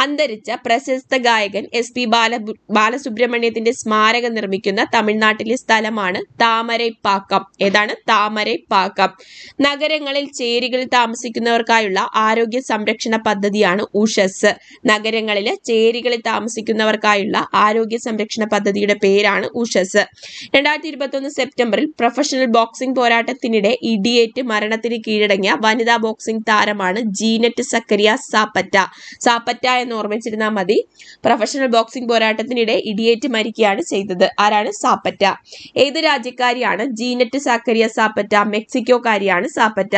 അന്തരിച്ച പ്രശസ്ത ഗായകൻ എസ് പി ബാല ബാലസുബ്രഹ്മണ്യത്തിന്റെ സ്മാരകം നിർമ്മിക്കുന്ന തമിഴ്നാട്ടിലെ സ്ഥലമാണ് താമരൈപ്പാക്കം ഏതാണ് താമരൈപ്പാക്കം നഗരങ്ങളിൽ ചേരികളിൽ താമസിക്കുന്നവർക്കായുള്ള ആരോഗ്യ സംരക്ഷണ പദ്ധതിയാണ് ഉഷസ് നഗരങ്ങളിൽ ചേരികളിൽ താമസിക്കുന്നവർക്കായുള്ള ആരോഗ്യ സംരക്ഷണ പദ്ധതിയുടെ പേരാണ് ഉഷസ് രണ്ടായിരത്തി ഇരുപത്തി സെപ്റ്റംബറിൽ പ്രൊഫഷണൽ ബോക്സിംഗ് പോരാട്ടത്തിനിടെ ഇടിയേറ്റ് മരണ ഭരണത്തിന് കീഴടങ്ങിയ വനിതാ ബോക്സിംഗ് താരമാണ് ജീനറ്റ് സക്കരിയ സാപ്പറ്റ സാപ്പറ്റ എന്ന് ഓർമ്മിച്ചിരുന്നാൽ മതി പ്രൊഫഷണൽ ബോക്സിംഗ് പോരാട്ടത്തിനിടെ ഇടിയേറ്റ് മരിക്കുകയാണ് ചെയ്തത് ആരാണ് സാപ്പറ്റ ഏത് രാജ്യക്കാരിയാണ് ജീനറ്റ് സാക്കരിയ സാപ്പറ്റ മെക്സിക്കോക്കാരിയാണ് സാപ്പറ്റ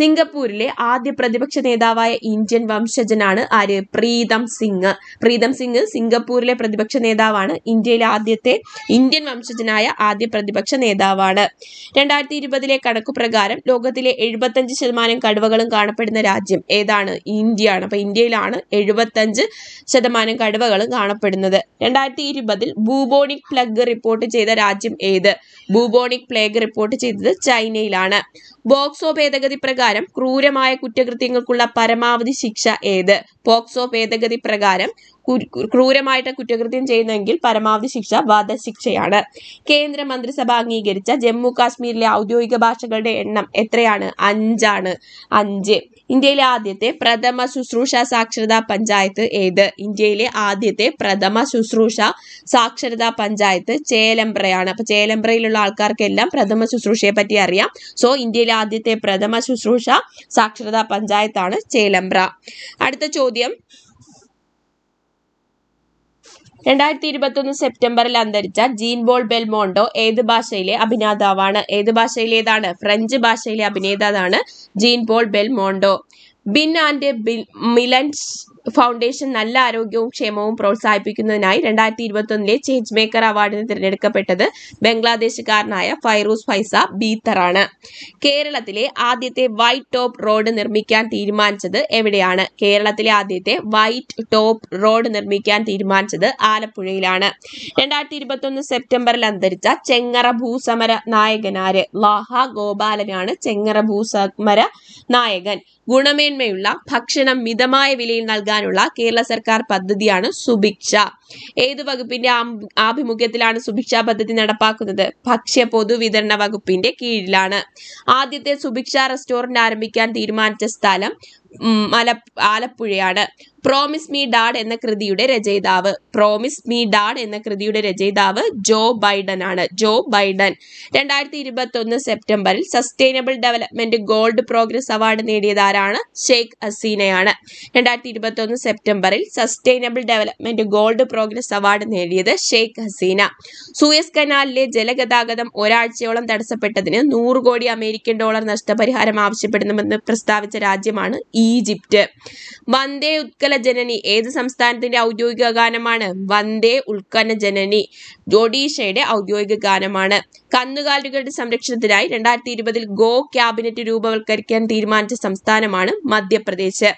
സിംഗപ്പൂരിലെ ആദ്യ പ്രതിപക്ഷ നേതാവായ ഇന്ത്യൻ വംശജനാണ് ആര് പ്രീതം സിംഗ് പ്രീതം സിംഗ് സിംഗപ്പൂരിലെ പ്രതിപക്ഷ നേതാവാണ് ഇന്ത്യയിലെ ആദ്യത്തെ ഇന്ത്യൻ വംശജനായ ആദ്യ പ്രതിപക്ഷ നേതാവാണ് രണ്ടായിരത്തി ഇരുപതിലെ കണക്കുപ്രകാരം ലോക ലോകത്തിലെ എഴുപത്തഞ്ച് ശതമാനം കടുവകളും കാണപ്പെടുന്ന രാജ്യം ഏതാണ് ഇന്ത്യയാണ് അപ്പോൾ ഇന്ത്യയിലാണ് എഴുപത്തഞ്ച് ശതമാനം കടുവകളും കാണപ്പെടുന്നത് രണ്ടായിരത്തി ഇരുപതിൽ ബൂബോണിക് പ്ലഗ് റിപ്പോർട്ട് ചെയ്ത രാജ്യം ഏത് ബൂബോണിക് പ്ലേഗ് റിപ്പോർട്ട് ചെയ്തത് ചൈനയിലാണ് ബോക്സോ ഭേദഗതി പ്രകാരം ക്രൂരമായ കുറ്റകൃത്യങ്ങൾക്കുള്ള പരമാവധി ശിക്ഷ ഏത് പോക്സോ ഭേദഗതി പ്രകാരം ക്രൂരമായിട്ട് കുറ്റകൃത്യം ചെയ്യുന്നെങ്കിൽ പരമാവധി ശിക്ഷ വധശിക്ഷയാണ് കേന്ദ്ര മന്ത്രിസഭ അംഗീകരിച്ച ജമ്മു കാശ്മീരിലെ ഔദ്യോഗിക ഭാഷകളുടെ എണ്ണം എത്രയാണ് അഞ്ചാണ് അഞ്ച് ഇന്ത്യയിലെ ആദ്യത്തെ പ്രഥമ ശുശ്രൂഷ സാക്ഷരതാ പഞ്ചായത്ത് ഏത് ഇന്ത്യയിലെ ആദ്യത്തെ പ്രഥമ ശുശ്രൂഷ സാക്ഷരതാ പഞ്ചായത്ത് ചേലമ്പ്രയാണ് അപ്പൊ ചേലമ്പ്രയിലുള്ള ആൾക്കാർക്കെല്ലാം പ്രഥമ ശുശ്രൂഷയെ പറ്റി അറിയാം സോ ഇന്ത്യയിലെ ആദ്യത്തെ പ്രഥമ ശുശ്രൂഷ സാക്ഷരതാ പഞ്ചായത്താണ് ചേലമ്പ്ര അടുത്ത ചോദ്യം രണ്ടായിരത്തി ഇരുപത്തൊന്ന് സെപ്റ്റംബറിൽ അന്തരിച്ച ജീൻ ബോൾ ബെൽമോണ്ടോ ഏത് ഭാഷയിലെ അഭിനേതാവാണ് ഏത് ഭാഷയിലേതാണ് ഫ്രഞ്ച് ഭാഷയിലെ അഭിനേതാവാണ് Jean Paul Belmondo Bill and Melinda foundation നല്ല ആരോഗ്യവും ക്ഷേമവും പ്രോത്സാഹിപ്പിക്കുന്നതിനായി രണ്ടായിരത്തി ഇരുപത്തൊന്നിലെ ചേഞ്ച് മേക്കർ അവാർഡിന് തിരഞ്ഞെടുക്കപ്പെട്ടത് ബംഗ്ലാദേശുകാരനായ ഫൈറൂസ് ഫൈസ ബീത്തറാണ് കേരളത്തിലെ ആദ്യത്തെ വൈറ്റ് ടോപ്പ് റോഡ് നിർമ്മിക്കാൻ തീരുമാനിച്ചത് എവിടെയാണ് കേരളത്തിലെ ആദ്യത്തെ വൈറ്റ് ടോപ്പ് റോഡ് നിർമ്മിക്കാൻ തീരുമാനിച്ചത് ആലപ്പുഴയിലാണ് രണ്ടായിരത്തി ഇരുപത്തൊന്ന് സെപ്റ്റംബറിൽ അന്തരിച്ച ചെങ്ങറ ഭൂസമര നായകനാര് ലാഹ ഗോപാലനാണ് ചെങ്ങറ ഭൂസമര നായകൻ ഗുണമേന്മയുള്ള ഭക്ഷണം മിതമായ വിലയിൽ നൽകാൻ നൽകാനുള്ള കേരള സർക്കാർ പദ്ധതിയാണ് സുഭിക്ഷ ഏതു വകുപ്പിന്റെ ആഭിമുഖ്യത്തിലാണ് സുഭിക്ഷാ പദ്ധതി നടപ്പാക്കുന്നത് ഭക്ഷ്യ പൊതുവിതരണ വകുപ്പിന്റെ കീഴിലാണ് ആദ്യത്തെ സുഭിക്ഷ റെസ്റ്റോറന്റ് ആരംഭിക്കാൻ തീരുമാനിച്ച സ്ഥലം മല ആലപ്പുഴയാണ് പ്രോമിസ് മീ ഡാഡ് എന്ന കൃതിയുടെ രചയിതാവ് പ്രോമിസ് മീ ഡാഡ് എന്ന കൃതിയുടെ രചയിതാവ് ജോ ബൈഡൻ ആണ് ജോ ബൈഡൻ രണ്ടായിരത്തി ഇരുപത്തി ഒന്ന് സെപ്റ്റംബറിൽ sustainable development gold progress award നേടിയത് ആരാണ് ഷെയ്ഖ് ഹസീനയാണ് രണ്ടായിരത്തി ഇരുപത്തി ഒന്ന് സെപ്റ്റംബറിൽ sustainable development gold pro progress award നേടിയത് ഷെയ്ഖ് ഹസീന സൂയസ് കനാലിലെ ജലഗതാഗതം ഒരാഴ്ചയോളം തടസ്സപ്പെട്ടതിന് നൂറ് കോടി അമേരിക്കൻ ഡോളർ നഷ്ടപരിഹാരം ആവശ്യപ്പെടുന്നുവെന്ന് പ്രസ്താവിച്ച രാജ്യമാണ് ഈജിപ്റ്റ് വന്ദേ ഉത്കല ജനനി ഏത് സംസ്ഥാനത്തിന്റെ ഔദ്യോഗിക ഗാനമാണ് വന്ദേ ഉത്കല ജനനി ഒഡീഷയുടെ ഔദ്യോഗിക ഗാനമാണ് കന്നുകാലികളുടെ സംരക്ഷണത്തിനായി രണ്ടായിരത്തി ഇരുപതിൽ ഗോ ക്യാബിനറ്റ് രൂപവൽക്കരിക്കാൻ തീരുമാനിച്ച സംസ്ഥാനമാണ് മധ്യപ്രദേശ്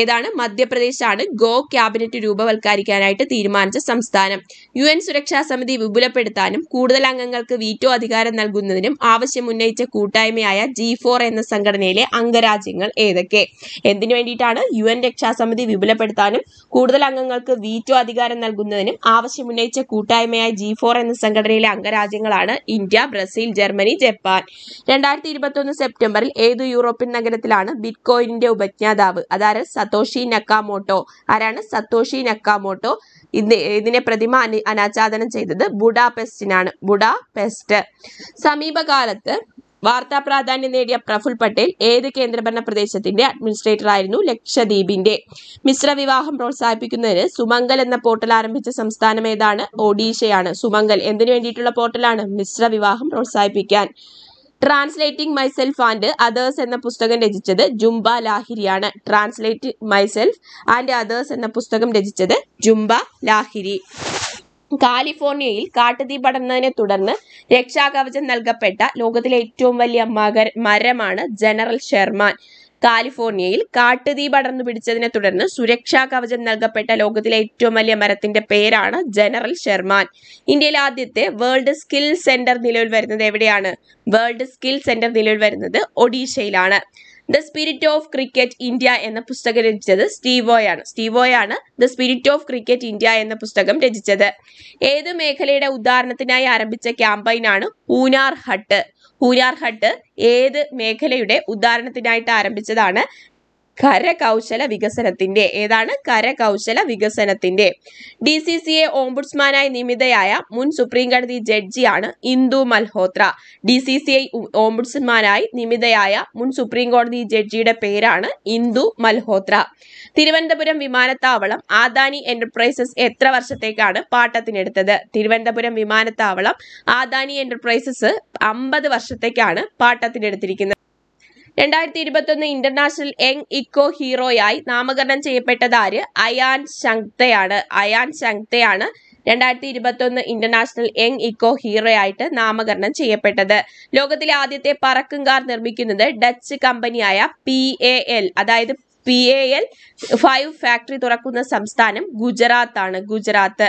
ഏതാണ് മധ്യപ്രദേശാണ് ഗോ ക്യാബിനറ്റ് രൂപവൽക്കരിക്കാനായിട്ട് തീരുമാനിച്ച സംസ്ഥാനം യു എൻ സുരക്ഷാ സമിതി വിപുലപ്പെടുത്താനും കൂടുതൽ അംഗങ്ങൾക്ക് വീറ്റോ അധികാരം നൽകുന്നതിനും ആവശ്യമുന്നയിച്ച കൂട്ടായ്മയായ ജി ഫോർ എന്ന സംഘടനയിലെ അംഗരാജ്യങ്ങൾ ഏതൊക്കെ എന്തിനു വേണ്ടിയിട്ടാണ് യു എൻ രക്ഷാസമിതി വിപുലപ്പെടുത്താനും കൂടുതൽ അംഗങ്ങൾക്ക് വീറ്റോ അധികാരം നൽകുന്നതിനും ആവശ്യമുന്നയിച്ച കൂട്ടായ്മയായ ജി ഫോർ എന്ന സംഘടനയിലെ അംഗരാജ്യങ്ങളാണ് ഇന്ത്യ ബ്രസീൽ ജർമ്മനി ജപ്പാൻ രണ്ടായിരത്തി ഇരുപത്തി സെപ്റ്റംബറിൽ ഏത് യൂറോപ്യൻ നഗരത്തിലാണ് ബിറ്റ്കോയിനിന്റെ ഉപജ്ഞാതാവ് അതായത് സതോഷി നക്കാമോട്ടോ ആരാണ് സതോഷി നക്കാമോട്ടോ ഇത് ഇതിനെ പ്രതിമ അനു അനാച്ഛാദനം ചെയ്തത് ബുഡാപെസ്റ്റിനാണ് ബുഡാപെസ്റ്റ് സമീപകാലത്ത് വാർത്താ പ്രാധാന്യം നേടിയ പ്രഫുൽ പട്ടേൽ ഏത് കേന്ദ്രഭരണ പ്രദേശത്തിന്റെ അഡ്മിനിസ്ട്രേറ്റർ ആയിരുന്നു ലക്ഷദ്വീപിന്റെ മിശ്ര വിവാഹം പ്രോത്സാഹിപ്പിക്കുന്നതിന് സുമംഗൽ എന്ന പോർട്ടൽ ആരംഭിച്ച സംസ്ഥാനം ഏതാണ് ഒഡീഷയാണ് സുമംഗൽ എന്തിനു വേണ്ടിയിട്ടുള്ള പോർട്ടലാണ് മിശ്ര വിവാഹം പ്രോത്സാഹിപ്പിക്കാൻ ട്രാൻസ്ലേറ്റിംഗ് മൈസെൽഫ് ആൻഡ് അതേഴ്സ് എന്ന പുസ്തകം രചിച്ചത് ജുംബ ലാഹിരിയാണ് ട്രാൻസ്ലേറ്റ് മൈസെൽഫ് ആൻഡ് അതേഴ്സ് എന്ന പുസ്തകം രചിച്ചത് ജുംബ ലാഹിരി കാലിഫോർണിയയിൽ കാട്ടുതീ പടർന്നതിനെ തുടർന്ന് രക്ഷാകവചം നൽകപ്പെട്ട ലോകത്തിലെ ഏറ്റവും വലിയ മകര മരമാണ് ജനറൽ ഷെർമാൻ കാലിഫോർണിയയിൽ കാട്ടുതീ പടർന്നു പിടിച്ചതിനെ തുടർന്ന് സുരക്ഷാ കവചം നൽകപ്പെട്ട ലോകത്തിലെ ഏറ്റവും വലിയ മരത്തിന്റെ പേരാണ് ജനറൽ ഷെർമാൻ ഇന്ത്യയിലെ ആദ്യത്തെ വേൾഡ് സ്കിൽ സെന്റർ നിലവിൽ വരുന്നത് എവിടെയാണ് വേൾഡ് സ്കിൽ സെന്റർ നിലവിൽ വരുന്നത് ഒഡീഷയിലാണ് the spirit of cricket India എന്ന പുസ്തകം രചിച്ചത് സ്റ്റീവോയാണ് സ്റ്റീവോയാണ് the spirit of cricket India എന്ന പുസ്തകം രചിച്ചത് ഏത് മേഖലയുടെ ഉദാഹരണത്തിനായി ആരംഭിച്ച ക്യാമ്പയിനാണ് ഊനാർ ഹട്ട് ഹൂരാർഹട്ട് ഏത് മേഖലയുടെ ഉദാഹരണത്തിനായിട്ട് ആരംഭിച്ചതാണ് കരകൗശല വികസനത്തിന്റെ ഏതാണ് കരകൗശല വികസനത്തിന്റെ ഡി സി സി എ ഓംബുഡ്സ്മാനായി നിയമിതയായ മുൻ സുപ്രീം കോടതി ജഡ്ജിയാണ് Indu Malhotra D C C I ഓംബുഡ്സ്മാനായി നിയമിതയായ മുൻ സുപ്രീം കോടതി ജഡ്ജിയുടെ പേരാണ് ഇന്ദു മൽഹോത്ര തിരുവനന്തപുരം വിമാനത്താവളം ആദാനി എന്റർപ്രൈസസ് എത്ര വർഷത്തേക്കാണ് പാട്ടത്തിനെടുത്തത് തിരുവനന്തപുരം വിമാനത്താവളം ആദാനി എന്റർപ്രൈസസ് അമ്പത് വർഷത്തേക്കാണ് പാട്ടത്തിനെടുത്തിരിക്കുന്നത് രണ്ടായിരത്തി ഇരുപത്തൊന്ന് ഇന്റർനാഷണൽ യങ് ഇക്കോ ഹീറോയായി നാമകരണം ചെയ്യപ്പെട്ടത് ആര് അയാൻ ശങ്തയാണ് അയാൻ ശങ്തയാണ് രണ്ടായിരത്തി ഇരുപത്തൊന്ന് ഇന്റർനാഷണൽ യങ് ഇക്കോ ഹീറോയായിട്ട് നാമകരണം ചെയ്യപ്പെട്ടത് ലോകത്തിലെ ആദ്യത്തെ പറക്കും കാർ നിർമ്മിക്കുന്നത് ഡച്ച് കമ്പനിയായ പി എ എൽ അതായത് P A L five factory തുറക്കുന്ന സംസ്ഥാനം ഗുജറാത്താണ് ഗുജറാത്ത്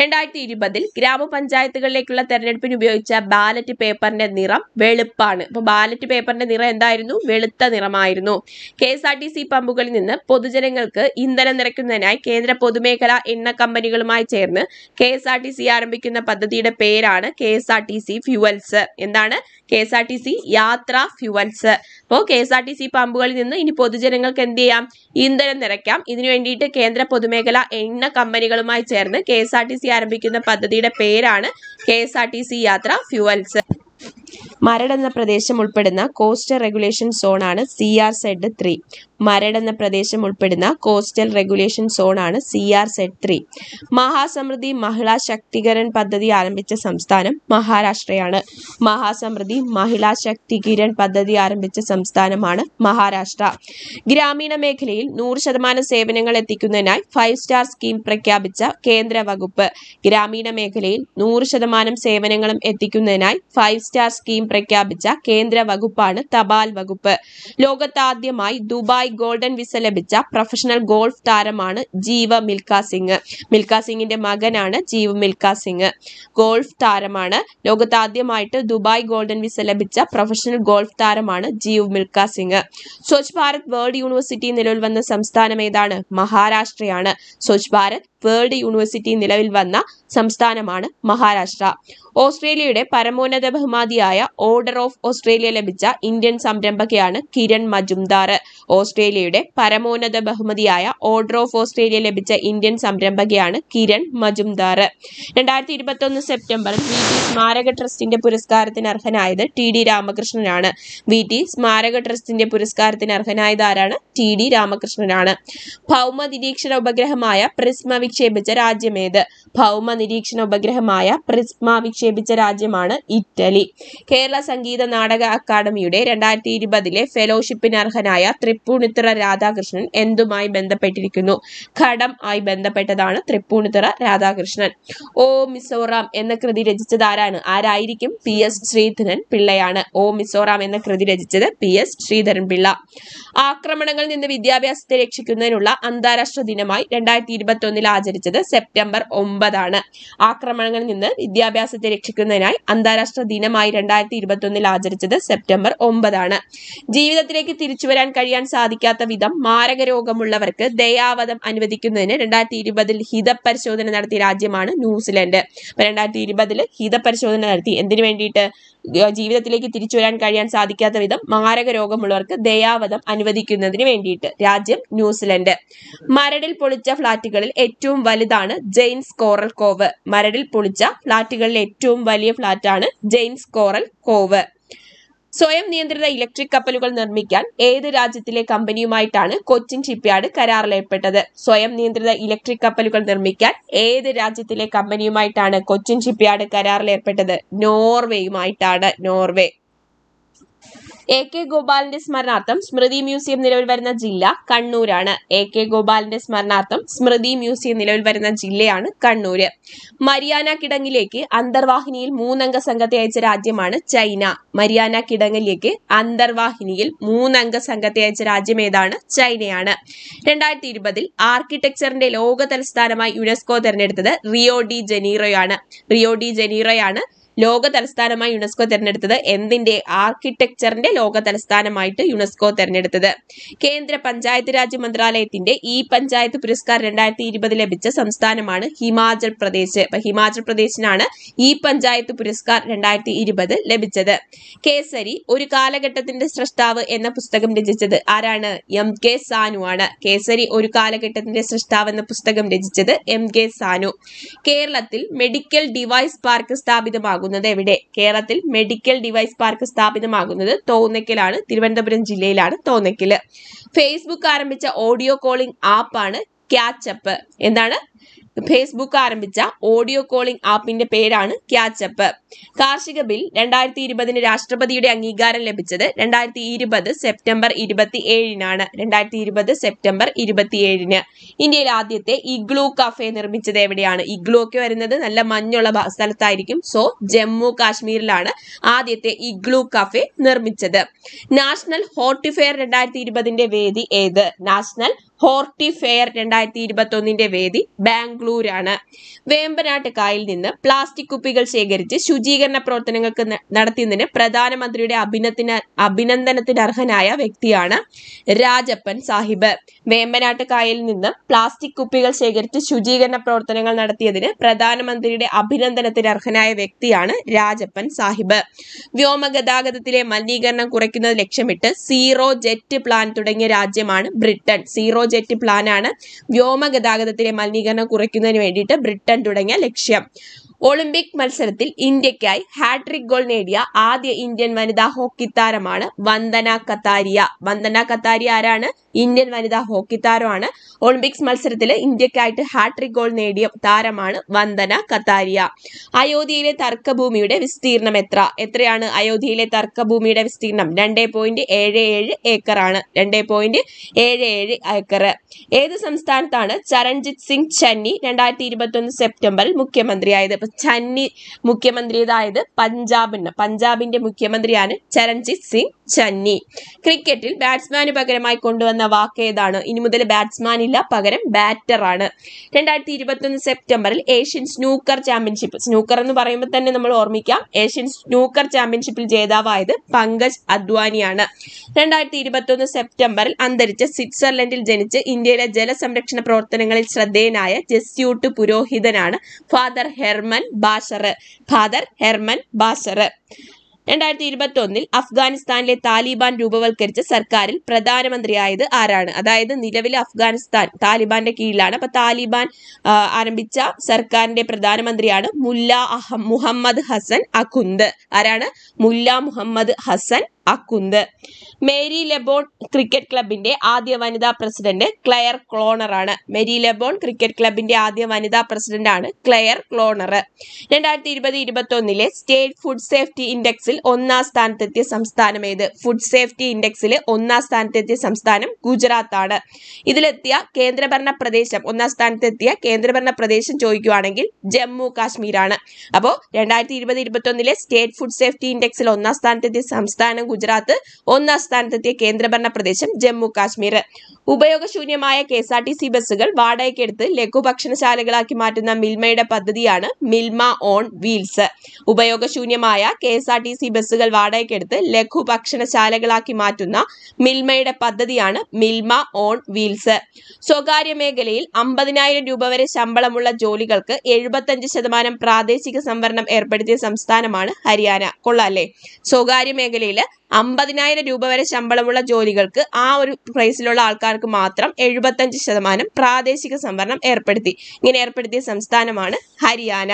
രണ്ടായിരത്തി ഇരുപതിൽ ഗ്രാമപഞ്ചായത്തുകളിലേക്കുള്ള തെരഞ്ഞെടുപ്പിന് ഉപയോഗിച്ച ബാലറ്റ് പേപ്പറിന്റെ നിറം വെളുപ്പാണ് അപ്പോൾ ബാലറ്റ് പേപ്പറിന്റെ നിറം എന്തായിരുന്നു വെളുത്ത നിറമായിരുന്നു K S R T C പമ്പുകളിൽ നിന്ന് പൊതുജനങ്ങൾക്ക് ഇന്ധനം നിറയ്ക്കുന്നതിനായി കേന്ദ്ര പൊതുമേഖലാ എണ്ണ കമ്പനികളുമായി ചേർന്ന് K S R T C ആരംഭിക്കുന്ന പദ്ധതിയുടെ പേരാണ് K S R T C fuels എന്താണ് K S R T C Yatra fuels അപ്പോൾ K S R T C പമ്പുകളിൽ നിന്ന് ഇനി പൊതുജനങ്ങൾക്ക് എന്ത് ചെയ്യാം ഇന്ധനം നിറയ്ക്കാം ഇതിനു വേണ്ടിയിട്ട് കേന്ദ്ര പൊതുമേഖല എണ്ണ കമ്പനികളുമായി ചേർന്ന് K S R T C ആരംഭിക്കുന്ന പദ്ധതിയുടെ പേരാണ് K S R T C Yatra fuels Maradu എന്ന പ്രദേശം ഉൾപ്പെടുന്ന കോസ്റ്റ് റെഗുലേഷൻ സോണാണ് C R Z three Maradu എന്ന പ്രദേശം ഉൾപ്പെടുന്ന കോസ്റ്റൽ റെഗുലേഷൻ സോണാണ് C R Z three Mahasamriddhi Mahila Shaktikaran പദ്ധതി ആരംഭിച്ച സംസ്ഥാനം മഹാരാഷ്ട്രയാണ് മഹാസമൃദ്ധി മഹിളാ ശക്തീകരൺ പദ്ധതി ആരംഭിച്ച സംസ്ഥാനമാണ് മഹാരാഷ്ട്ര ഗ്രാമീണ മേഖലയിൽ നൂറ് ശതമാനം സേവനങ്ങൾ എത്തിക്കുന്നതിനായി ഫൈവ് സ്റ്റാർ സ്കീം പ്രഖ്യാപിച്ച കേന്ദ്ര വകുപ്പ് ഗ്രാമീണ മേഖലയിൽ നൂറ് ശതമാനം സേവനങ്ങളും എത്തിക്കുന്നതിനായി ഫൈവ് സ്റ്റാർ സ്കീം പ്രഖ്യാപിച്ച കേന്ദ്ര വകുപ്പാണ് തപാൽ വകുപ്പ് ലോകത്താദ്യമായി ദുബായ് ആദ്യമായി ഗോൾഡൻ വിസ ലഭിച്ച പ്രൊഫഷണൽ ഗോൾഫ് താരമാണ് ജീവ മിൽക്ക സിംഗ് മിൽക്ക സിംഗിന്റെ മകനാണ് ജീവ മിൽക്ക സിംഗ് ഗോൾഫ് താരമാണ് ലോകത്ത് ആദ്യമായിട്ട് ദുബായ് ഗോൾഡൻ വിസ ലഭിച്ച പ്രൊഫഷണൽ ഗോൾഫ് താരമാണ് ജീവ് മിൽക്ക സിംഗ് സ്വച്ഛ് ഭാരത് വേൾഡ് യൂണിവേഴ്സിറ്റി നിലവിൽ വന്ന സംസ്ഥാനം ഏതാണ് മഹാരാഷ്ട്രയാണ് സ്വച്ഛ് ഭാരത് വേർഡ് യൂണിവേഴ്സിറ്റി നിലവിൽ വന്ന സംസ്ഥാനമാണ് മഹാരാഷ്ട്ര ഓസ്ട്രേലിയയുടെ പരമോന്നത ബഹുമതിയായ ഓർഡർ ഓഫ് ഓസ്ട്രേലിയ ലഭിച്ച ഇന്ത്യൻ സംരംഭകയാണ് കിരൺ മജുംദാർ ഓസ്ട്രേലിയയുടെ പരമോന്നത ബഹുമതിയായ ഓർഡർ ഓഫ് ഓസ്ട്രേലിയ ലഭിച്ച ഇന്ത്യൻ സംരംഭകയാണ് കിരൺ മജുംദാർ രണ്ടായിരത്തി ഇരുപത്തൊന്ന് സെപ്റ്റംബറിൽ വി ടി സ്മാരക ട്രസ്റ്റിന്റെ പുരസ്കാരത്തിന് അർഹനായത് ടി ഡി രാമകൃഷ്ണനാണ് വി ടി സ്മാരക ട്രസ്റ്റിന്റെ പുരസ്കാരത്തിന് അർഹനായത് ആരാണ് ടി ഡി രാമകൃഷ്ണനാണ് ഭൗമ നിരീക്ഷണ ഉപഗ്രഹമായ പ്രിസ്മ വിക്ഷേപിച്ച രാജ്യമേത് ഭൗമ നിരീക്ഷണ ഉപഗ്രഹമായ പ്രിസ്മ വിക്ഷേപിച്ച രാജ്യമാണ് ഇറ്റലി കേരള സംഗീത നാടക അക്കാദമിയുടെ രണ്ടായിരത്തി ഇരുപതിലെ ഫെലോഷിപ്പിന് അർഹനായ തൃപ്പൂണിത്തുറ രാധാകൃഷ്ണൻ എന്തുമായി ബന്ധപ്പെട്ടിരിക്കുന്നു ഘടം ആയി ബന്ധപ്പെട്ടതാണ് തൃപ്പൂണിത്തുറ രാധാകൃഷ്ണൻ ഓ മിസോറാം എന്ന കൃതി രചിച്ചത് ആരാണ് ആരായിരിക്കും പി എസ് ശ്രീധരൻ പിള്ളയാണ് ഓ മിസോറാം എന്ന കൃതി രചിച്ചത് പി എസ് ശ്രീധരൻ പിള്ള ആക്രമണങ്ങളിൽ നിന്ന് വിദ്യാഭ്യാസത്തെ രക്ഷിക്കുന്നതിനുള്ള അന്താരാഷ്ട്ര ദിനമായി രണ്ടായിരത്തി ഇരുപത്തി ഒന്നിൽ ആചരിച്ചത് സെപ്റ്റംബർ ഒമ്പതാണ് ആക്രമണങ്ങളിൽ നിന്ന് വിദ്യാഭ്യാസത്തെ രക്ഷിക്കുന്നതിനായി അന്താരാഷ്ട്ര ദിനമായി രണ്ടായിരത്തി ഇരുപത്തി ആചരിച്ചത് സെപ്റ്റംബർ ഒമ്പതാണ് ജീവിതത്തിലേക്ക് തിരിച്ചു വരാൻ കഴിയാൻ സാധിക്കാത്ത വിധം മാരക രോഗമുള്ളവർക്ക് ദയാവധം അനുവദിക്കുന്നതിന് രണ്ടായിരത്തി ഇരുപതിൽ ഹിതപരിശോധന നടത്തിയ രാജ്യമാണ് ന്യൂസിലൻഡ് രണ്ടായിരത്തി ഇരുപതിൽ ഹിതപരിശോധന നടത്തി എന്തിനു വേണ്ടിയിട്ട് ജീവിതത്തിലേക്ക് തിരിച്ചു വരാൻ കഴിയാൻ സാധിക്കാത്ത വിധം മാരക രോഗമുള്ളവർക്ക് ദയാവധം അനുവദിക്കുന്നതിന് വേണ്ടിയിട്ട് രാജ്യം ന്യൂസിലൻഡ് മരടിൽ പൊളിച്ച ഫ്ളാറ്റുകളിൽ ഏറ്റവും വലുതാണ് ജെയിൻസ് കോറൽ കോവ് മരടിൽ പൊളിച്ച ഫ്ളാറ്റുകളിൽ ഏറ്റവും വലിയ ഫ്ളാറ്റാണ് ജെയിൻസ് കോറൽ കോവ് സ്വയം നിയന്ത്രിത ഇലക്ട്രിക് കപ്പലുകൾ നിർമ്മിക്കാൻ ഏത് രാജ്യത്തിലെ കമ്പനിയുമായിട്ടാണ് കൊച്ചിൻ ഷിപ്പ്യാർഡ് കരാറിലേർപ്പെട്ടത് സ്വയം നിയന്ത്രിത ഇലക്ട്രിക് കപ്പലുകൾ നിർമ്മിക്കാൻ ഏത് രാജ്യത്തിലെ കമ്പനിയുമായിട്ടാണ് കൊച്ചിൻ ഷിപ്പ്യാർഡ് കരാറിലേർപ്പെട്ടത് നോർവേയുമായിട്ടാണ് നോർവേ എ കെ ഗോപാലിന്റെ സ്മരണാർത്ഥം സ്മൃതി മ്യൂസിയം നിലവിൽ വരുന്ന ജില്ല കണ്ണൂരാണ് എ കെ ഗോപാലിന്റെ സ്മരണാർത്ഥം സ്മൃതി മ്യൂസിയം നിലവിൽ വരുന്ന ജില്ലയാണ് കണ്ണൂര് മരിയാന കിടങ്ങിലേക്ക് അന്തർവാഹിനിയിൽ മൂന്നംഗ സംഘത്തെ അയച്ച രാജ്യമാണ് ചൈന മരിയാന കിടങ്ങിലേക്ക് അന്തർവാഹിനിയിൽ മൂന്നംഗ സംഘത്തെ അയച്ച രാജ്യം ഏതാണ് ചൈനയാണ് രണ്ടായിരത്തി ഇരുപതിൽ ആർക്കിടെക്ചറിന്റെ ലോക തലസ്ഥാനമായി യുനെസ്കോ തെരഞ്ഞെടുത്തത് റിയോ ഡി ജനീറോയാണ് റിയോ ഡി ജനീറോയാണ് ലോക തലസ്ഥാനമായി യുനെസ്കോ തെരഞ്ഞെടുത്തത് എന്തിന്റെ ആർക്കിടെക്ചറിന്റെ ലോക തലസ്ഥാനമായിട്ട് യുനെസ്കോ തെരഞ്ഞെടുത്തത് കേന്ദ്ര പഞ്ചായത്ത് രാജ് മന്ത്രാലയത്തിന്റെ ഇ പഞ്ചായത്ത് പുരസ്കാരം രണ്ടായിരത്തി ഇരുപത് ലഭിച്ച സംസ്ഥാനമാണ് ഹിമാചൽ പ്രദേശ് ഹിമാചൽ പ്രദേശിനാണ് ഇ പഞ്ചായത്ത് പുരസ്കാരം രണ്ടായിരത്തി ഇരുപത് ലഭിച്ചത് കേസരി ഒരു കാലഘട്ടത്തിന്റെ സൃഷ്ടാവ് എന്ന പുസ്തകം രചിച്ചത് ആരാണ് എം കെ സാനു ആണ് കേസരി ഒരു കാലഘട്ടത്തിന്റെ സൃഷ്ടാവ് എന്ന പുസ്തകം രചിച്ചത് എം കെ സാനു കേരളത്തിൽ മെഡിക്കൽ ഡിവൈസ് പാർക്ക് സ്ഥാപിതമാകും സ്ഥാപിതമാകുന്നത് എവിടെ കേരളത്തിൽ മെഡിക്കൽ ഡിവൈസ് പാർക്ക് സ്ഥാപിതമാകുന്നത് തോന്നക്കലാണ് തിരുവനന്തപുരം ജില്ലയിലാണ് തോന്നക്കല് ഫേസ്ബുക്ക് ആരംഭിച്ച ഓഡിയോ കോളിംഗ് ആപ്പാണ് ക്യാച്ചപ്പ് എന്താണ് ഫേസ്ബുക്ക് ആരംഭിച്ച ഓഡിയോ കോളിംഗ് ആപ്പിന്റെ പേരാണ് ക്യാച്ചപ്പ് കാർഷിക ബിൽ രണ്ടായിരത്തി ഇരുപതിന് രാഷ്ട്രപതിയുടെ അംഗീകാരം ലഭിച്ചത് രണ്ടായിരത്തി ഇരുപത് സെപ്റ്റംബർ ഇരുപത്തി ഏഴിനാണ് രണ്ടായിരത്തി ഇരുപത് സെപ്റ്റംബർ ഇരുപത്തിയേഴിന് ഇന്ത്യയിൽ ആദ്യത്തെ ഇഗ്ലൂ കഫെ നിർമ്മിച്ചത് എവിടെയാണ് ഇഗ്ലൂ ഒക്കെ വരുന്നത് നല്ല മഞ്ഞുള്ള സ്ഥലത്തായിരിക്കും സോ ജമ്മു കാശ്മീരിലാണ് ആദ്യത്തെ ഇഗ്ലൂ കഫെ നിർമ്മിച്ചത് നാഷണൽ ഹോർട്ടിഫെയർ രണ്ടായിരത്തി ഇരുപതിന്റെ വേദി ഏത് നാഷണൽ ഹോർട്ടി ഫെയർ രണ്ടായിരത്തി ഒന്നിന്റെ വേദി ബാംഗ്ലൂരാണ് വേമ്പനാട്ട് കായിൽ നിന്ന് പ്ലാസ്റ്റിക് കുപ്പികൾ ശേഖരിച്ച് ശുചീകരണ പ്രവർത്തനങ്ങൾക്ക് നടത്തിയതിന് പ്രധാനമന്ത്രിയുടെ അഭിനത്തിന് അഭിനന്ദനത്തിന് അർഹനായ വ്യക്തിയാണ് രാജപ്പൻ സാഹിബ് വേമ്പനാട്ട് കായിൽ നിന്ന് പ്ലാസ്റ്റിക് കുപ്പികൾ ശേഖരിച്ച് ശുചീകരണ പ്രവർത്തനങ്ങൾ നടത്തിയതിന് പ്രധാനമന്ത്രിയുടെ അഭിനന്ദനത്തിന് അർഹനായ വ്യക്തിയാണ് രാജപ്പൻ സാഹിബ് വ്യോമഗതാഗതത്തിലെ മലിനീകരണം കുറയ്ക്കുന്നത് ലക്ഷ്യമിട്ട് സീറോ ജെറ്റ് പ്ലാൻ തുടങ്ങിയ രാജ്യമാണ് ബ്രിട്ടൻ സീറോ പ്രോജക്റ്റ് പ്ലാനാണ് വ്യോമ ഗതാഗതത്തിലെ മലിനീകരണം കുറയ്ക്കുന്നതിന് വേണ്ടിയിട്ട് ബ്രിട്ടൻ തുടങ്ങിയ ലക്ഷ്യം ഒളിമ്പിക് മത്സരത്തിൽ ഇന്ത്യക്കായി ഹാട്രിക് ഗോൾ നേടിയ ആദ്യ ഇന്ത്യൻ വനിതാ ഹോക്കി താരമാണ് വന്ദന കത്താരിയ വന്ദന കത്താരിയ ആരാണ് ഇന്ത്യൻ വനിതാ ഹോക്കി താരമാണ് ഒളിമ്പിക്സ് മത്സരത്തിൽ ഇന്ത്യക്കായിട്ട് ഹാട്രിക് ഗോൾ നേടിയ താരമാണ് വന്ദന കത്താരിയ അയോധ്യയിലെ തർക്കഭൂമിയുടെ വിസ്തീർണം എത്ര എത്രയാണ് അയോധ്യയിലെ തർക്കഭൂമിയുടെ വിസ്തീർണം രണ്ട് പോയിന്റ് ഏഴ് ഏഴ് ഏക്കറാണ് രണ്ട് പോയിന്റ് ഏഴ് ഏഴ് ഏക്കർ ഏത് സംസ്ഥാനത്താണ് ചരൺജിത് സിംഗ് ചന്നി രണ്ടായിരത്തി ഇരുപത്തൊന്ന് സെപ്റ്റംബറിൽ മുഖ്യമന്ത്രിയായത് ചന്നി മുഖ്യമന്ത്രിയതായത് പഞ്ചാബിന് പഞ്ചാബിന്റെ മുഖ്യമന്ത്രിയാണ് ചരൺജിത് സിംഗ് ചന്നി ക്രിക്കറ്റിൽ ബാറ്റ്സ്മാന് പകരമായി കൊണ്ടുവന്ന വാക്ക് ഏതാണ് ഇനി മുതൽ ബാറ്റ്സ്മാൻ ഇല്ല പകരം ബാറ്റർ ആണ് രണ്ടായിരത്തി ഇരുപത്തൊന്ന് സെപ്റ്റംബറിൽ ഏഷ്യൻ സ്നൂക്കർ ചാമ്പ്യൻഷിപ്പ് സ്നൂക്കർ എന്ന് പറയുമ്പോൾ തന്നെ നമ്മൾ ഓർമ്മിക്കാം ഏഷ്യൻ സ്നൂക്കർ ചാമ്പ്യൻഷിപ്പിൽ ജേതാവായത് പങ്കജ് അദ്വാനിയാണ് രണ്ടായിരത്തി ഇരുപത്തൊന്ന് സെപ്റ്റംബറിൽ അന്തരിച്ച സ്വിറ്റ്സർലൻഡിൽ ജനിച്ച് ഇന്ത്യയിലെ ജലസംരക്ഷണ പ്രവർത്തനങ്ങളിൽ ശ്രദ്ധേയനായ ജസ്യൂട്ട് പുരോഹിതനാണ് father Herman Bacher father Herman Bacher രണ്ടായിരത്തി ഇരുപത്തൊന്നിൽ അഫ്ഗാനിസ്ഥാനിലെ താലിബാൻ രൂപവൽക്കരിച്ച സർക്കാരിൽ പ്രധാനമന്ത്രിയായത് ആരാണ് അതായത് നിലവിലെ അഫ്ഗാനിസ്ഥാൻ താലിബാന്റെ കീഴിലാണ് അപ്പൊ താലിബാൻ ആരംഭിച്ച സർക്കാരിന്റെ പ്രധാനമന്ത്രിയാണ് മുല്ല മുഹമ്മദ് ഹസൻ അഖുന്ദ് ആരാണ് Mullah Mohammad Hassan Akhund Marylebone cricket ക്ലബിന്റെ ആദ്യ വനിതാ പ്രസിഡന്റ് ക്ലെയർ ക്ലോണറാണ് മേരി ലെബോൺ ക്രിക്കറ്റ് ക്ലബിന്റെ ആദ്യ വനിതാ പ്രസിഡന്റാണ് ക്ലെയർ ക്ലോണർ രണ്ടായിരത്തി ഇരുപത് ഇരുപത്തൊന്നിലെ സ്റ്റേറ്റ് ഫുഡ് സേഫ്റ്റി ഇൻഡെക്സിൽ ഒന്നാം സ്ഥാനത്തെത്തിയ സംസ്ഥാനം ഏത് ഫുഡ് സേഫ്റ്റി ഇൻഡെക്സിൽ ഒന്നാം സ്ഥാനത്തെത്തിയ സംസ്ഥാനം ഗുജറാത്താണ് ഇതിലെത്തിയ കേന്ദ്രഭരണ പ്രദേശം ഒന്നാം സ്ഥാനത്തെത്തിയ കേന്ദ്രഭരണ പ്രദേശം ചോദിക്കുകയാണെങ്കിൽ ജമ്മു കാശ്മീരാണ് അപ്പോൾ രണ്ടായിരത്തി ഇരുപത് ഇരുപത്തൊന്നിലെ സ്റ്റേറ്റ് ഫുഡ് സേഫ്റ്റി ഇൻഡെക്സിൽ ഒന്നാം സ്ഥാനത്തെത്തിയ സംസ്ഥാനം ഗുജറാത്ത് ഒന്നാം സ്ഥാനത്തെത്തിയ കേന്ദ്രഭരണ പ്രദേശം ജമ്മു കാശ്മീർ ഉപയോഗശൂന്യമായ K S R T C ബസ്സുകൾ വാടകയ്ക്കെടുത്ത് ലഘുഭക്ഷണശാലകളാക്കി മാറ്റുന്ന മിൽമയുടെ പദ്ധതിയാണ് മിൽമ ഓൺ വീൽസ് ഉപയോഗശൂന്യമായ K S R T C ബസ്സുകൾ വാടകയ്ക്കെടുത്ത് ലഘുഭക്ഷണശാലകളാക്കി മാറ്റുന്ന മിൽമയുടെ പദ്ധതിയാണ് മിൽമ ഓൺ വീൽസ് സ്വകാര്യ മേഖലയിൽ അമ്പതിനായിരം രൂപ വരെ ശമ്പളമുള്ള ജോലികൾക്ക് എഴുപത്തഞ്ച് ശതമാനം പ്രാദേശിക സംവരണം ഏർപ്പെടുത്തിയ സംസ്ഥാനമാണ് ഹരിയാന കൊള്ളാം അല്ലേ സ്വകാര്യ മേഖലയിൽ അമ്പതിനായിരം രൂപ വരെ ശമ്പളമുള്ള ജോലികൾക്ക് ആ ഒരു പ്രൈസിലുള്ള ആൾക്കാർക്ക് മാത്രം എഴുപത്തഞ്ച് ശതമാനം പ്രാദേശിക സംവരണം ഏർപ്പെടുത്തി ഇങ്ങനെ ഏർപ്പെടുത്തിയ സംസ്ഥാനമാണ് ഹരിയാന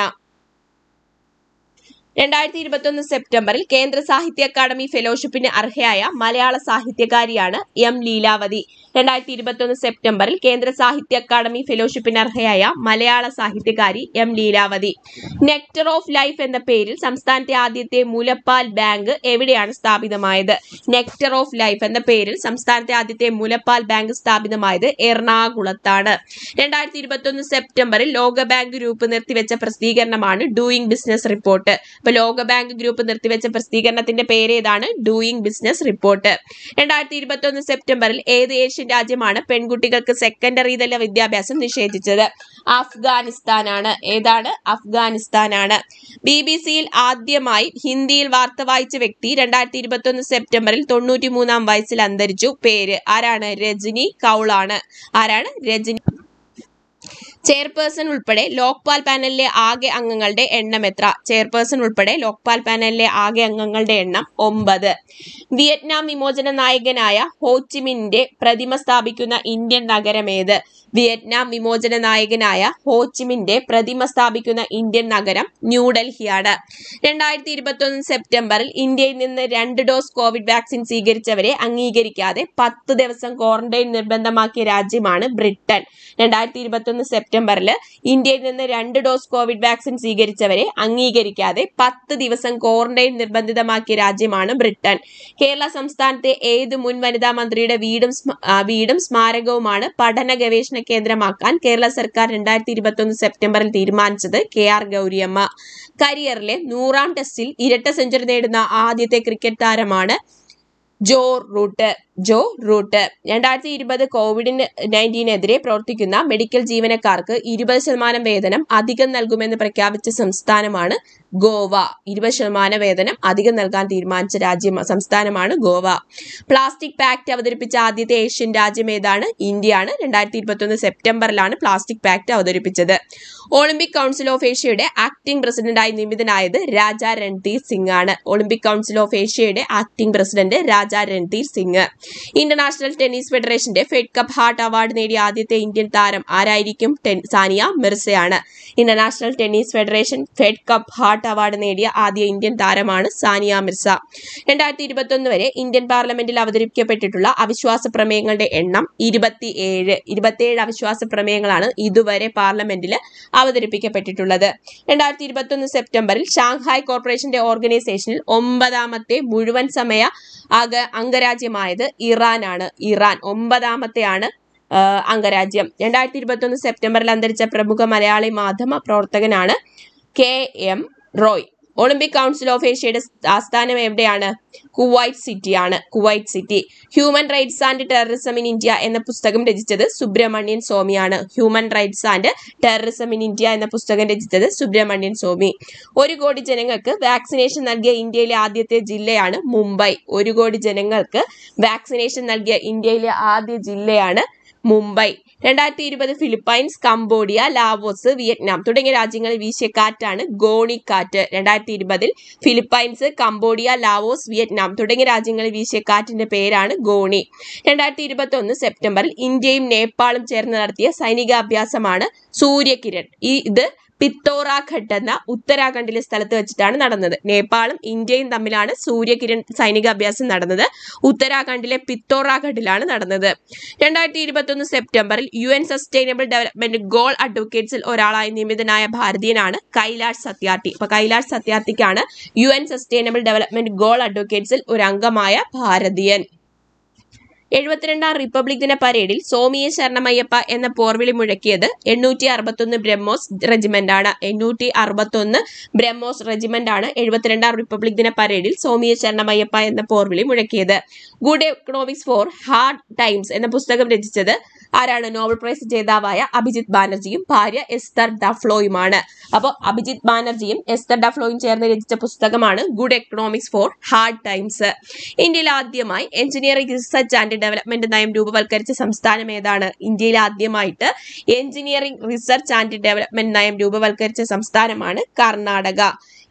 രണ്ടായിരത്തി ഇരുപത്തൊന്ന് സെപ്റ്റംബറിൽ കേന്ദ്ര സാഹിത്യ അക്കാദമി ഫെലോഷിപ്പിന് അർഹയായ മലയാള സാഹിത്യകാരിയാണ് എം ലീലാവതി രണ്ടായിരത്തി ഇരുപത്തൊന്ന് സെപ്റ്റംബറിൽ കേന്ദ്ര സാഹിത്യ അക്കാദമി ഫെലോഷിപ്പിന് അർഹയായ മലയാള സാഹിത്യകാരി M Leelavathi nectar of life എന്ന പേരിൽ സംസ്ഥാനത്തെ ആദ്യത്തെ മുലപ്പാൽ ബാങ്ക് എവിടെയാണ് സ്ഥാപിതമായത് നെക്ടർ ഓഫ് ലൈഫ് എന്ന പേരിൽ സംസ്ഥാനത്തെ ആദ്യത്തെ മുലപ്പാൽ ബാങ്ക് സ്ഥാപിതമായത് എറണാകുളത്താണ് രണ്ടായിരത്തി ഇരുപത്തൊന്ന് സെപ്റ്റംബറിൽ ലോകബാങ്ക് ഗ്രൂപ്പ് നിർത്തിവെച്ച പ്രസിദ്ധീകരണമാണ് ഡൂയിങ് ബിസിനസ് റിപ്പോർട്ട് ഇപ്പൊ ലോകബാങ്ക് ഗ്രൂപ്പ് നിർത്തിവെച്ച പ്രസിദ്ധീകരണത്തിന്റെ പേര് ഏതാണ് ഡൂയിങ് ബിസിനസ് റിപ്പോർട്ട് രണ്ടായിരത്തി ഇരുപത്തി ഒന്ന് സെപ്റ്റംബറിൽ ഏത് ഏഷ്യൻ രാജ്യമാണ് പെൺകുട്ടികൾക്ക് സെക്കൻഡറി തല വിദ്യാഭ്യാസം നിഷേധിച്ചത് അഫ്ഗാനിസ്ഥാനാണ് ഏതാണ് അഫ്ഗാനിസ്ഥാനാണ് ബി ബി സിയിൽ ആദ്യമായി ഹിന്ദിയിൽ വാർത്ത വായിച്ച വ്യക്തി രണ്ടായിരത്തി ഇരുപത്തി ഒന്ന് സെപ്റ്റംബറിൽ തൊണ്ണൂറ്റി മൂന്നാം വയസ്സിൽ അന്തരിച്ചു പേര് ആരാണ് രജനി കൗളാണ് ആരാണ് രജനി ചെയർപേഴ്സൺ ഉൾപ്പെടെ ലോക്പാൽ പാനലിലെ ആകെ അംഗങ്ങളുടെ എണ്ണം എത്ര ചെയർപേഴ്സൺ ഉൾപ്പെടെ ലോക്പാൽ പാനലിലെ ആകെ അംഗങ്ങളുടെ എണ്ണം ഒമ്പത് വിയറ്റ്നാം വിമോചന നായകനായ ഹോച്ചിമിന്റെ പ്രതിമ സ്ഥാപിക്കുന്ന ഇന്ത്യൻ നഗരമേത് വിയറ്റ്നാം വിമോചന നായകനായ ഹോച്ചിമിന്റെ പ്രതിമ സ്ഥാപിക്കുന്ന ഇന്ത്യൻ നഗരം ന്യൂഡൽഹിയാണ് രണ്ടായിരത്തി ഇരുപത്തൊന്ന് സെപ്റ്റംബറിൽ ഇന്ത്യയിൽ നിന്ന് രണ്ട് ഡോസ് കോവിഡ് വാക്സിൻ സ്വീകരിച്ചവരെ അംഗീകരിക്കാതെ പത്ത് ദിവസം ക്വാറന്റൈൻ നിർബന്ധമാക്കിയ രാജ്യമാണ് ബ്രിട്ടൻ രണ്ടായിരത്തി ഇരുപത്തൊന്ന് സെപ്റ്റംബർ സെപ്റ്റംബറിൽ ഇന്ത്യയിൽ നിന്ന് രണ്ട് ഡോസ് കോവിഡ് വാക്സിൻ സ്വീകരിച്ചവരെ അംഗീകരിക്കാതെ പത്ത് ദിവസം ക്വാറന്റൈൻ നിർബന്ധിതമാക്കിയ രാജ്യമാണ് ബ്രിട്ടൻ കേരള സംസ്ഥാനത്തെ ഏത് മുൻ വനിതാ മന്ത്രിയുടെ വീടും വീടും സ്മാരകവുമാണ് പഠന ഗവേഷണ കേന്ദ്രമാക്കാൻ കേരള സർക്കാർ രണ്ടായിരത്തി ഇരുപത്തൊന്ന് സെപ്റ്റംബറിൽ തീരുമാനിച്ചത് കെ ആർ ഗൗരിയമ്മ കരിയറിലെ നൂറാം ടെസ്റ്റിൽ ഇരട്ട സെഞ്ചുറി നേടുന്ന ആദ്യത്തെ ക്രിക്കറ്റ് താരമാണ് ജോർ റൂട്ട് ജോ റൂട്ട് രണ്ടായിരത്തി ഇരുപത് കോവിഡ് നയൻറ്റീനെതിരെ പ്രവർത്തിക്കുന്ന മെഡിക്കൽ ജീവനക്കാർക്ക് ഇരുപത് ശതമാനം വേതനം അധികം നൽകുമെന്ന് പ്രഖ്യാപിച്ച സംസ്ഥാനമാണ് ഗോവ ഇരുപത് ശതമാനം വേതനം അധികം നൽകാൻ തീരുമാനിച്ച രാജ്യം സംസ്ഥാനമാണ് ഗോവ പ്ലാസ്റ്റിക് പാക്ട് അവതരിപ്പിച്ച ആദ്യത്തെ ഏഷ്യൻ രാജ്യം ഏതാണ് ഇന്ത്യയാണ് രണ്ടായിരത്തി ഇരുപത്തൊന്ന് സെപ്റ്റംബറിലാണ് പ്ലാസ്റ്റിക് പാക്ട് അവതരിപ്പിച്ചത് ഒളിമ്പിക് കൗൺസിൽ ഓഫ് ഏഷ്യയുടെ ആക്ടിംഗ് പ്രസിഡന്റായി നിയമിതനായത് രാജ രൺധീർ സിംഗ് ആണ് ഒളിമ്പിക് കൗൺസിൽ ഓഫ് ഏഷ്യയുടെ acting president Raja Randhir Singh international tennis ഫെഡറേഷന്റെ ഫെഡ് കപ്പ് ഹാർട്ട് അവാർഡ് നേടിയ ആദ്യത്തെ ഇന്ത്യൻ താരം ആരായിരിക്കും സാനിയ മിർസയാണ് international tennis federation Fed Cup heart award നേടിയ ആദ്യ ഇന്ത്യൻ താരമാണ് സാനിയ മിർസ രണ്ടായിരത്തി ഇരുപത്തൊന്ന് വരെ ഇന്ത്യൻ പാർലമെന്റിൽ അവതരിപ്പിക്കപ്പെട്ടിട്ടുള്ള അവിശ്വാസ പ്രമേയങ്ങളുടെ എണ്ണം ഇരുപത്തി ഏഴ് ഇരുപത്തിയേഴ് അവിശ്വാസ പ്രമേയങ്ങളാണ് ഇതുവരെ പാർലമെന്റിൽ അവതരിപ്പിക്കപ്പെട്ടിട്ടുള്ളത് രണ്ടായിരത്തി ഇരുപത്തൊന്ന് സെപ്റ്റംബറിൽ ഷാങ്ഹായ് കോർപ്പറേഷന്റെ ഓർഗനൈസേഷനിൽ ഒമ്പതാമത്തെ മുഴുവൻ സമയ അംഗരാജ്യമായത് ഇറാനാണ് ഇറാൻ ഒമ്പതാമത്തെയാണ് അംഗരാജ്യം രണ്ടായിരത്തി ഇരുപത്തൊന്ന് സെപ്റ്റംബറിൽ അന്തരിച്ച പ്രമുഖ മലയാളി മാധ്യമ പ്രവർത്തകനാണ് K M Roy Olympic council of ഏഷ്യയുടെ ആസ്ഥാനം എവിടെയാണ് കുവൈറ്റ് സിറ്റിയാണ് Kuwait city human rights and terrorism in India എന്ന പുസ്തകം രചിച്ചത് സുബ്രഹ്മണ്യൻ സ്വാമിയാണ് human rights and terrorism in India എന്ന പുസ്തകം രചിച്ചത് സുബ്രഹ്മണ്യൻ സ്വാമി ഒരു കോടി ജനങ്ങൾക്ക് വാക്സിനേഷൻ നൽകിയ ഇന്ത്യയിലെ ആദ്യത്തെ ജില്ലയാണ് മുംബൈ ഒരു കോടി ജനങ്ങൾക്ക് വാക്സിനേഷൻ നൽകിയ ഇന്ത്യയിലെ ആദ്യ ജില്ലയാണ് മുംബൈ രണ്ടായിരത്തി ഇരുപത് ഫിലിപ്പൈൻസ് കംബോഡിയ ലാവോസ് വിയറ്റ്നാം തുടങ്ങിയ രാജ്യങ്ങളിൽ വീശിയ കാറ്റാണ് ഗോണി കാറ്റ് രണ്ടായിരത്തി ഇരുപതിൽ ഫിലിപ്പൈൻസ് കംബോഡിയ ലാവോസ് വിയറ്റ്നാം തുടങ്ങിയ രാജ്യങ്ങളിൽ വീശിയ കാറ്റിന്റെ പേരാണ് ഗോണി രണ്ടായിരത്തി ഇരുപത്തി ഒന്ന് സെപ്റ്റംബറിൽ ഇന്ത്യയും നേപ്പാളും ചേർന്ന് നടത്തിയ സൈനികാഭ്യാസമാണ് സൂര്യകിരൺ ഈ ഇത് ഘട്ട് എന്ന ഉത്തരാഖണ്ഡിലെ സ്ഥലത്ത് വെച്ചിട്ടാണ് നടന്നത് നേപ്പാളും ഇന്ത്യയും തമ്മിലാണ് സൂര്യകിരൺ സൈനിക അഭ്യാസം നടന്നത് ഉത്തരാഖണ്ഡിലെ പിത്തോറാഘട്ടിലാണ് നടന്നത് രണ്ടായിരത്തി ഇരുപത്തൊന്ന് സെപ്റ്റംബറിൽ U N sustainable development goal അഡ്വക്കേറ്റ്സിൽ ഒരാളായി നിയമിതനായ ഭാരതീയനാണ് കൈലാഷ് സത്യാർത്ഥി അപ്പൊ കൈലാഷ് സത്യാർത്ഥിക്കാണ് U N sustainable development goal അഡ്വക്കേറ്റ്സിൽ ഒരു അംഗമായ ഭാരതീയൻ എഴുപത്തിരണ്ടാം റിപ്പബ്ലിക് ദിന പരേഡിൽ സോമിയെ ശരണമയ്യപ്പ എന്ന പോർവിളി മുഴക്കിയത് എണ്ണൂറ്റി അറുപത്തൊന്ന് ബ്രഹ്മോസ് റെജിമെന്റാണ് എണ്ണൂറ്റി അറുപത്തൊന്ന് ബ്രഹ്മോസ് റെജിമെന്റാണ് എഴുപത്തിരണ്ടാം റിപ്പബ്ലിക് ദിന പരേഡിൽ സോമിയെ ശരണമയ്യപ്പ എന്ന പോർവിളി മുഴക്കിയത് good economics for hard times എന്ന പുസ്തകം രചിച്ചത് ആരാണ് നോബൽ പ്രൈസ് ജേതാവായ അഭിജിത് ബാനർജിയും ഭാര്യ എസ്തർ ഡഫ്ലോയുമാണ് അപ്പോൾ അഭിജിത് ബാനർജിയും എസ്തർ ഡഫ്ലോയും ചേർന്ന് രചിച്ച പുസ്തകമാണ് good economics for hard times ഇന്ത്യയിൽ ആദ്യമായി എഞ്ചിനീയറിംഗ് റിസർച്ച് ആൻഡ് ഡെവലപ്മെന്റ് നയം രൂപവൽക്കരിച്ച സംസ്ഥാനം ഏതാണ് ഇന്ത്യയിൽ ആദ്യമായിട്ട് എഞ്ചിനീയറിംഗ് റിസർച്ച് ആൻഡ് ഡെവലപ്മെന്റ് നയം രൂപവൽക്കരിച്ച സംസ്ഥാനമാണ് കർണാടക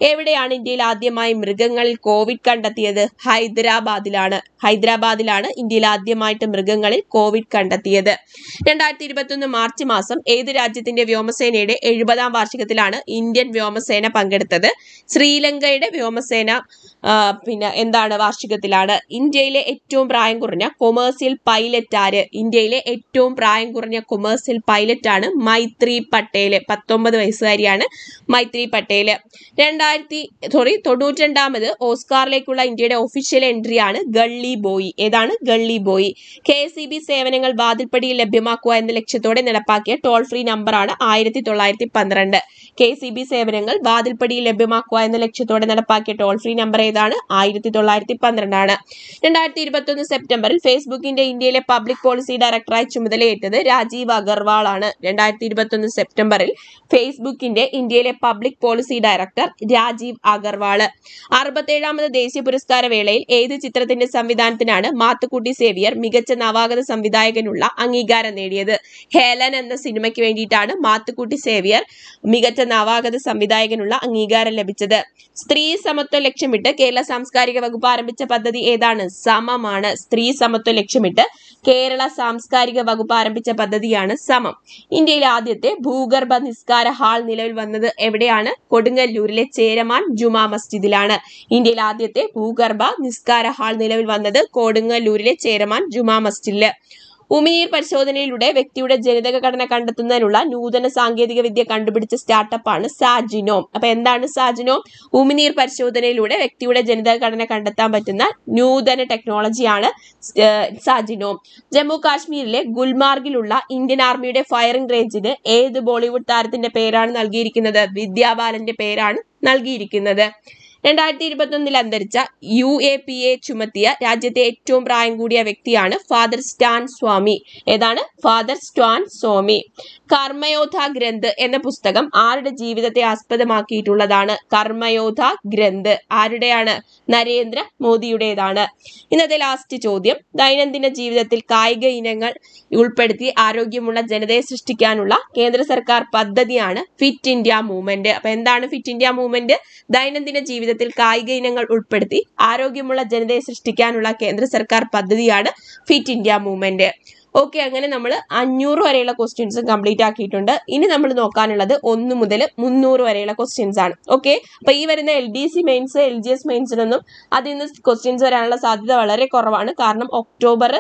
എവിടെയാണ് ഇന്ത്യയിൽ ആദ്യമായി മൃഗങ്ങളിൽ കോവിഡ് കണ്ടെത്തിയത് ഹൈദരാബാദിലാണ് ഹൈദരാബാദിലാണ് ഇന്ത്യയിൽ ആദ്യമായിട്ട് മൃഗങ്ങളിൽ കോവിഡ് കണ്ടെത്തിയത് രണ്ടായിരത്തി ഇരുപത്തൊന്ന് മാർച്ച് മാസം ഏത് രാജ്യത്തിന്റെ വ്യോമസേനയുടെ എഴുപതാം വാർഷികത്തിലാണ് ഇന്ത്യൻ വ്യോമസേന പങ്കെടുത്തത് ശ്രീലങ്കയുടെ വ്യോമസേന പിന്നെ എന്താണ് വാർഷികത്തിലാണ് ഇന്ത്യയിലെ ഏറ്റവും പ്രായം കുറഞ്ഞ കൊമേഴ്സ്യൽ പൈലറ്റ് ആര് ഇന്ത്യയിലെ ഏറ്റവും പ്രായം കുറഞ്ഞ കൊമേഴ്സ്യൽ പൈലറ്റ് ആണ് മൈത്രി പട്ടേൽ പത്തൊമ്പത് വയസ്സുകാരിയാണ് മൈത്രി പട്ടേൽ രണ്ടായിരത്തി തൊള്ളായിരത്തി സോറി രണ്ടാമത് ഓസ്കാറിലേക്കുള്ള ഇന്ത്യയുടെ ഒഫീഷ്യൽ എൻട്രിയാണ് ഗള്ളി ബോയ് ഏതാണ് Gully boy K S B സേവനങ്ങൾ വാതിൽപ്പടിയിൽ ലഭ്യമാക്കുക എന്ന ലക്ഷ്യത്തോടെ നടപ്പാക്കിയ ടോൾ ഫ്രീ നമ്പറാണ് ആയിരത്തി തൊള്ളായിരത്തി പന്ത്രണ്ട് കെ സി ബി സേവനങ്ങൾ വാതിൽപ്പടിയിൽ ലഭ്യമാക്കുക എന്ന ലക്ഷ്യത്തോടെ നടപ്പാക്കിയ ടോൾ ഫ്രീ നമ്പർ ഏതാണ് ആയിരത്തി തൊള്ളായിരത്തി പന്ത്രണ്ടാണ് രണ്ടായിരത്തി ഇരുപത്തൊന്ന് സെപ്റ്റംബറിൽ ഫേസ്ബുക്കിന്റെ ഇന്ത്യയിലെ പബ്ലിക് പോളിസി ഡയറക്ടറായി ചുമതലയേറ്റത് രാജീവ് അഗർവാൾ ആണ് രണ്ടായിരത്തി ഇരുപത്തൊന്ന് സെപ്റ്റംബറിൽ ഫേസ്ബുക്കിന്റെ ഇന്ത്യയിലെ public policy director Rajeev Agarwal അറുപത്തേഴാമത് ദേശീയ പുരസ്കാര വേളയിൽ ഏത് ചിത്രത്തിന്റെ സംവിധാനത്തിനാണ് മാത്തുക്കുട്ടി സേവിയർ മികച്ച നവാഗത സംവിധായകനുള്ള അംഗീകാരം നേടിയത് ഹേലൻ എന്ന സിനിമയ്ക്ക് വേണ്ടിയിട്ടാണ് മാത്തുക്കുട്ടി സേവിയർ മികച്ച നവാഗത സംവിധായകനുള്ള അംഗീകാരം ലഭിച്ചത് സ്ത്രീ സമത്വം ലക്ഷ്യമിട്ട് കേരള സാംസ്കാരിക വകുപ്പ് ആരംഭിച്ച പദ്ധതി ഏതാണ് സമമാണ് സ്ത്രീ സമത്വം ലക്ഷ്യമിട്ട് കേരള സാംസ്കാരിക വകുപ്പ് ആരംഭിച്ച പദ്ധതിയാണ് സമം ഇന്ത്യയിലെ ആദ്യത്തെ ഭൂഗർഭ നിസ്കാര ഹാൾ നിലവിൽ വന്നത് എവിടെയാണ് കൊടുങ്ങല്ലൂരിലെ ചേരമാൻ ജുമാ മസ്ജിദിലാണ് ഇന്ത്യയിലെ ആദ്യത്തെ ഭൂഗർഭ നിസ്കാര ഹാൾ നിലവിൽ വന്നത് കൊടുങ്ങല്ലൂരിലെ ചേരമാൻ ജുമാ മസ്ജിദില് ഉമിനീർ പരിശോധനയിലൂടെ വ്യക്തിയുടെ ജനിതക ഘടന കണ്ടെത്തുന്നതിനുള്ള നൂതന സാങ്കേതിക വിദ്യ കണ്ടുപിടിച്ച സ്റ്റാർട്ടപ്പാണ് സാജിനോം അപ്പൊ എന്താണ് സാജിനോം ഉമിനീർ പരിശോധനയിലൂടെ വ്യക്തിയുടെ ജനിതക ഘടന കണ്ടെത്താൻ പറ്റുന്ന നൂതന ടെക്നോളജിയാണ് സാജിനോം ജമ്മു കാശ്മീരിലെ ഗുൽമാർഗിലുള്ള ഇന്ത്യൻ ആർമിയുടെ ഫയറിംഗ് റേഞ്ചിന് ഏത് ബോളിവുഡ് താരത്തിന്റെ പേരാണ് നൽകിയിരിക്കുന്നത് വിദ്യാബാലന്റെ പേരാണ് നൽകിയിരിക്കുന്നത് രണ്ടായിരത്തി ഇരുപത്തൊന്നിൽ അന്തരിച്ച യു എ പി എ ചുമത്തിയ രാജ്യത്തെ ഏറ്റവും പ്രായം കൂടിയ വ്യക്തിയാണ് ഫാദർ സ്റ്റാൻ സ്വാമി ഏതാണ് ഫാദർ സ്റ്റാൻ സ്വാമി കർമ്മയോധ ഗ്രന്ഥ് എന്ന പുസ്തകം ആരുടെ ജീവിതത്തെ ആസ്പദമാക്കിയിട്ടുള്ളതാണ് കർമ്മയോധ ഗ്രന്ഥ് ആരുടെയാണ് നരേന്ദ്ര മോദിയുടേതാണ് ഇന്നത്തെ ലാസ്റ്റ് ചോദ്യം ദൈനംദിന ജീവിതത്തിൽ കായിക ഇനങ്ങൾ ഉൾപ്പെടുത്തി ആരോഗ്യമുള്ള ജനതയെ സൃഷ്ടിക്കാനുള്ള കേന്ദ്ര സർക്കാർ പദ്ധതിയാണ് ഫിറ്റ് ഇന്ത്യ മൂവ്മെന്റ് അപ്പൊ എന്താണ് ഫിറ്റ് ഇന്ത്യ മൂവ്മെന്റ് ദൈനംദിന ജീവിതത്തിൽ കായിക ഇനങ്ങൾ ഉൾപ്പെടുത്തി ആരോഗ്യമുള്ള ജനതയെ സൃഷ്ടിക്കാനുള്ള കേന്ദ്ര സർക്കാർ പദ്ധതിയാണ് ഫിറ്റ് ഇന്ത്യ മൂവ്മെന്റ് ഓക്കെ അങ്ങനെ നമ്മൾ അഞ്ഞൂറ് വരെയുള്ള ക്വസ്റ്റ്യൻസ് കംപ്ലീറ്റ് ആക്കിയിട്ടുണ്ട് ഇനി നമ്മൾ നോക്കാനുള്ളത് ഒന്ന് മുതൽ മുന്നൂറ് വരെയുള്ള ക്വസ്റ്റ്യൻസ് ആണ് ഓക്കെ അപ്പോൾ ഈ വരുന്ന L D C mains L G S മെയിൻസിനൊന്നും അതിൽ നിന്ന് ക്വസ്റ്റ്യൻസ് വരാനുള്ള സാധ്യത വളരെ കുറവാണ് കാരണം ഒക്ടോബർ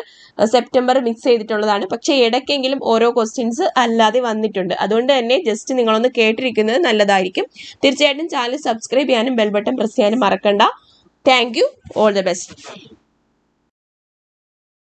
സെപ്റ്റംബർ മിക്സ് ചെയ്തിട്ടുള്ളതാണ് പക്ഷേ ഇടയ്ക്കെങ്കിലും ഓരോ ക്വസ്റ്റ്യൻസ് അല്ലാതെ വന്നിട്ടുണ്ട് അതുകൊണ്ട് തന്നെ ജസ്റ്റ് നിങ്ങളൊന്ന് കേട്ടിരിക്കുന്നത് നല്ലതായിരിക്കും തീർച്ചയായിട്ടും ചാനൽ സബ്സ്ക്രൈബ് ചെയ്യാനും ബെൽ ബട്ടൺ പ്രസ് ചെയ്യാനും മറക്കണ്ട thank you all the best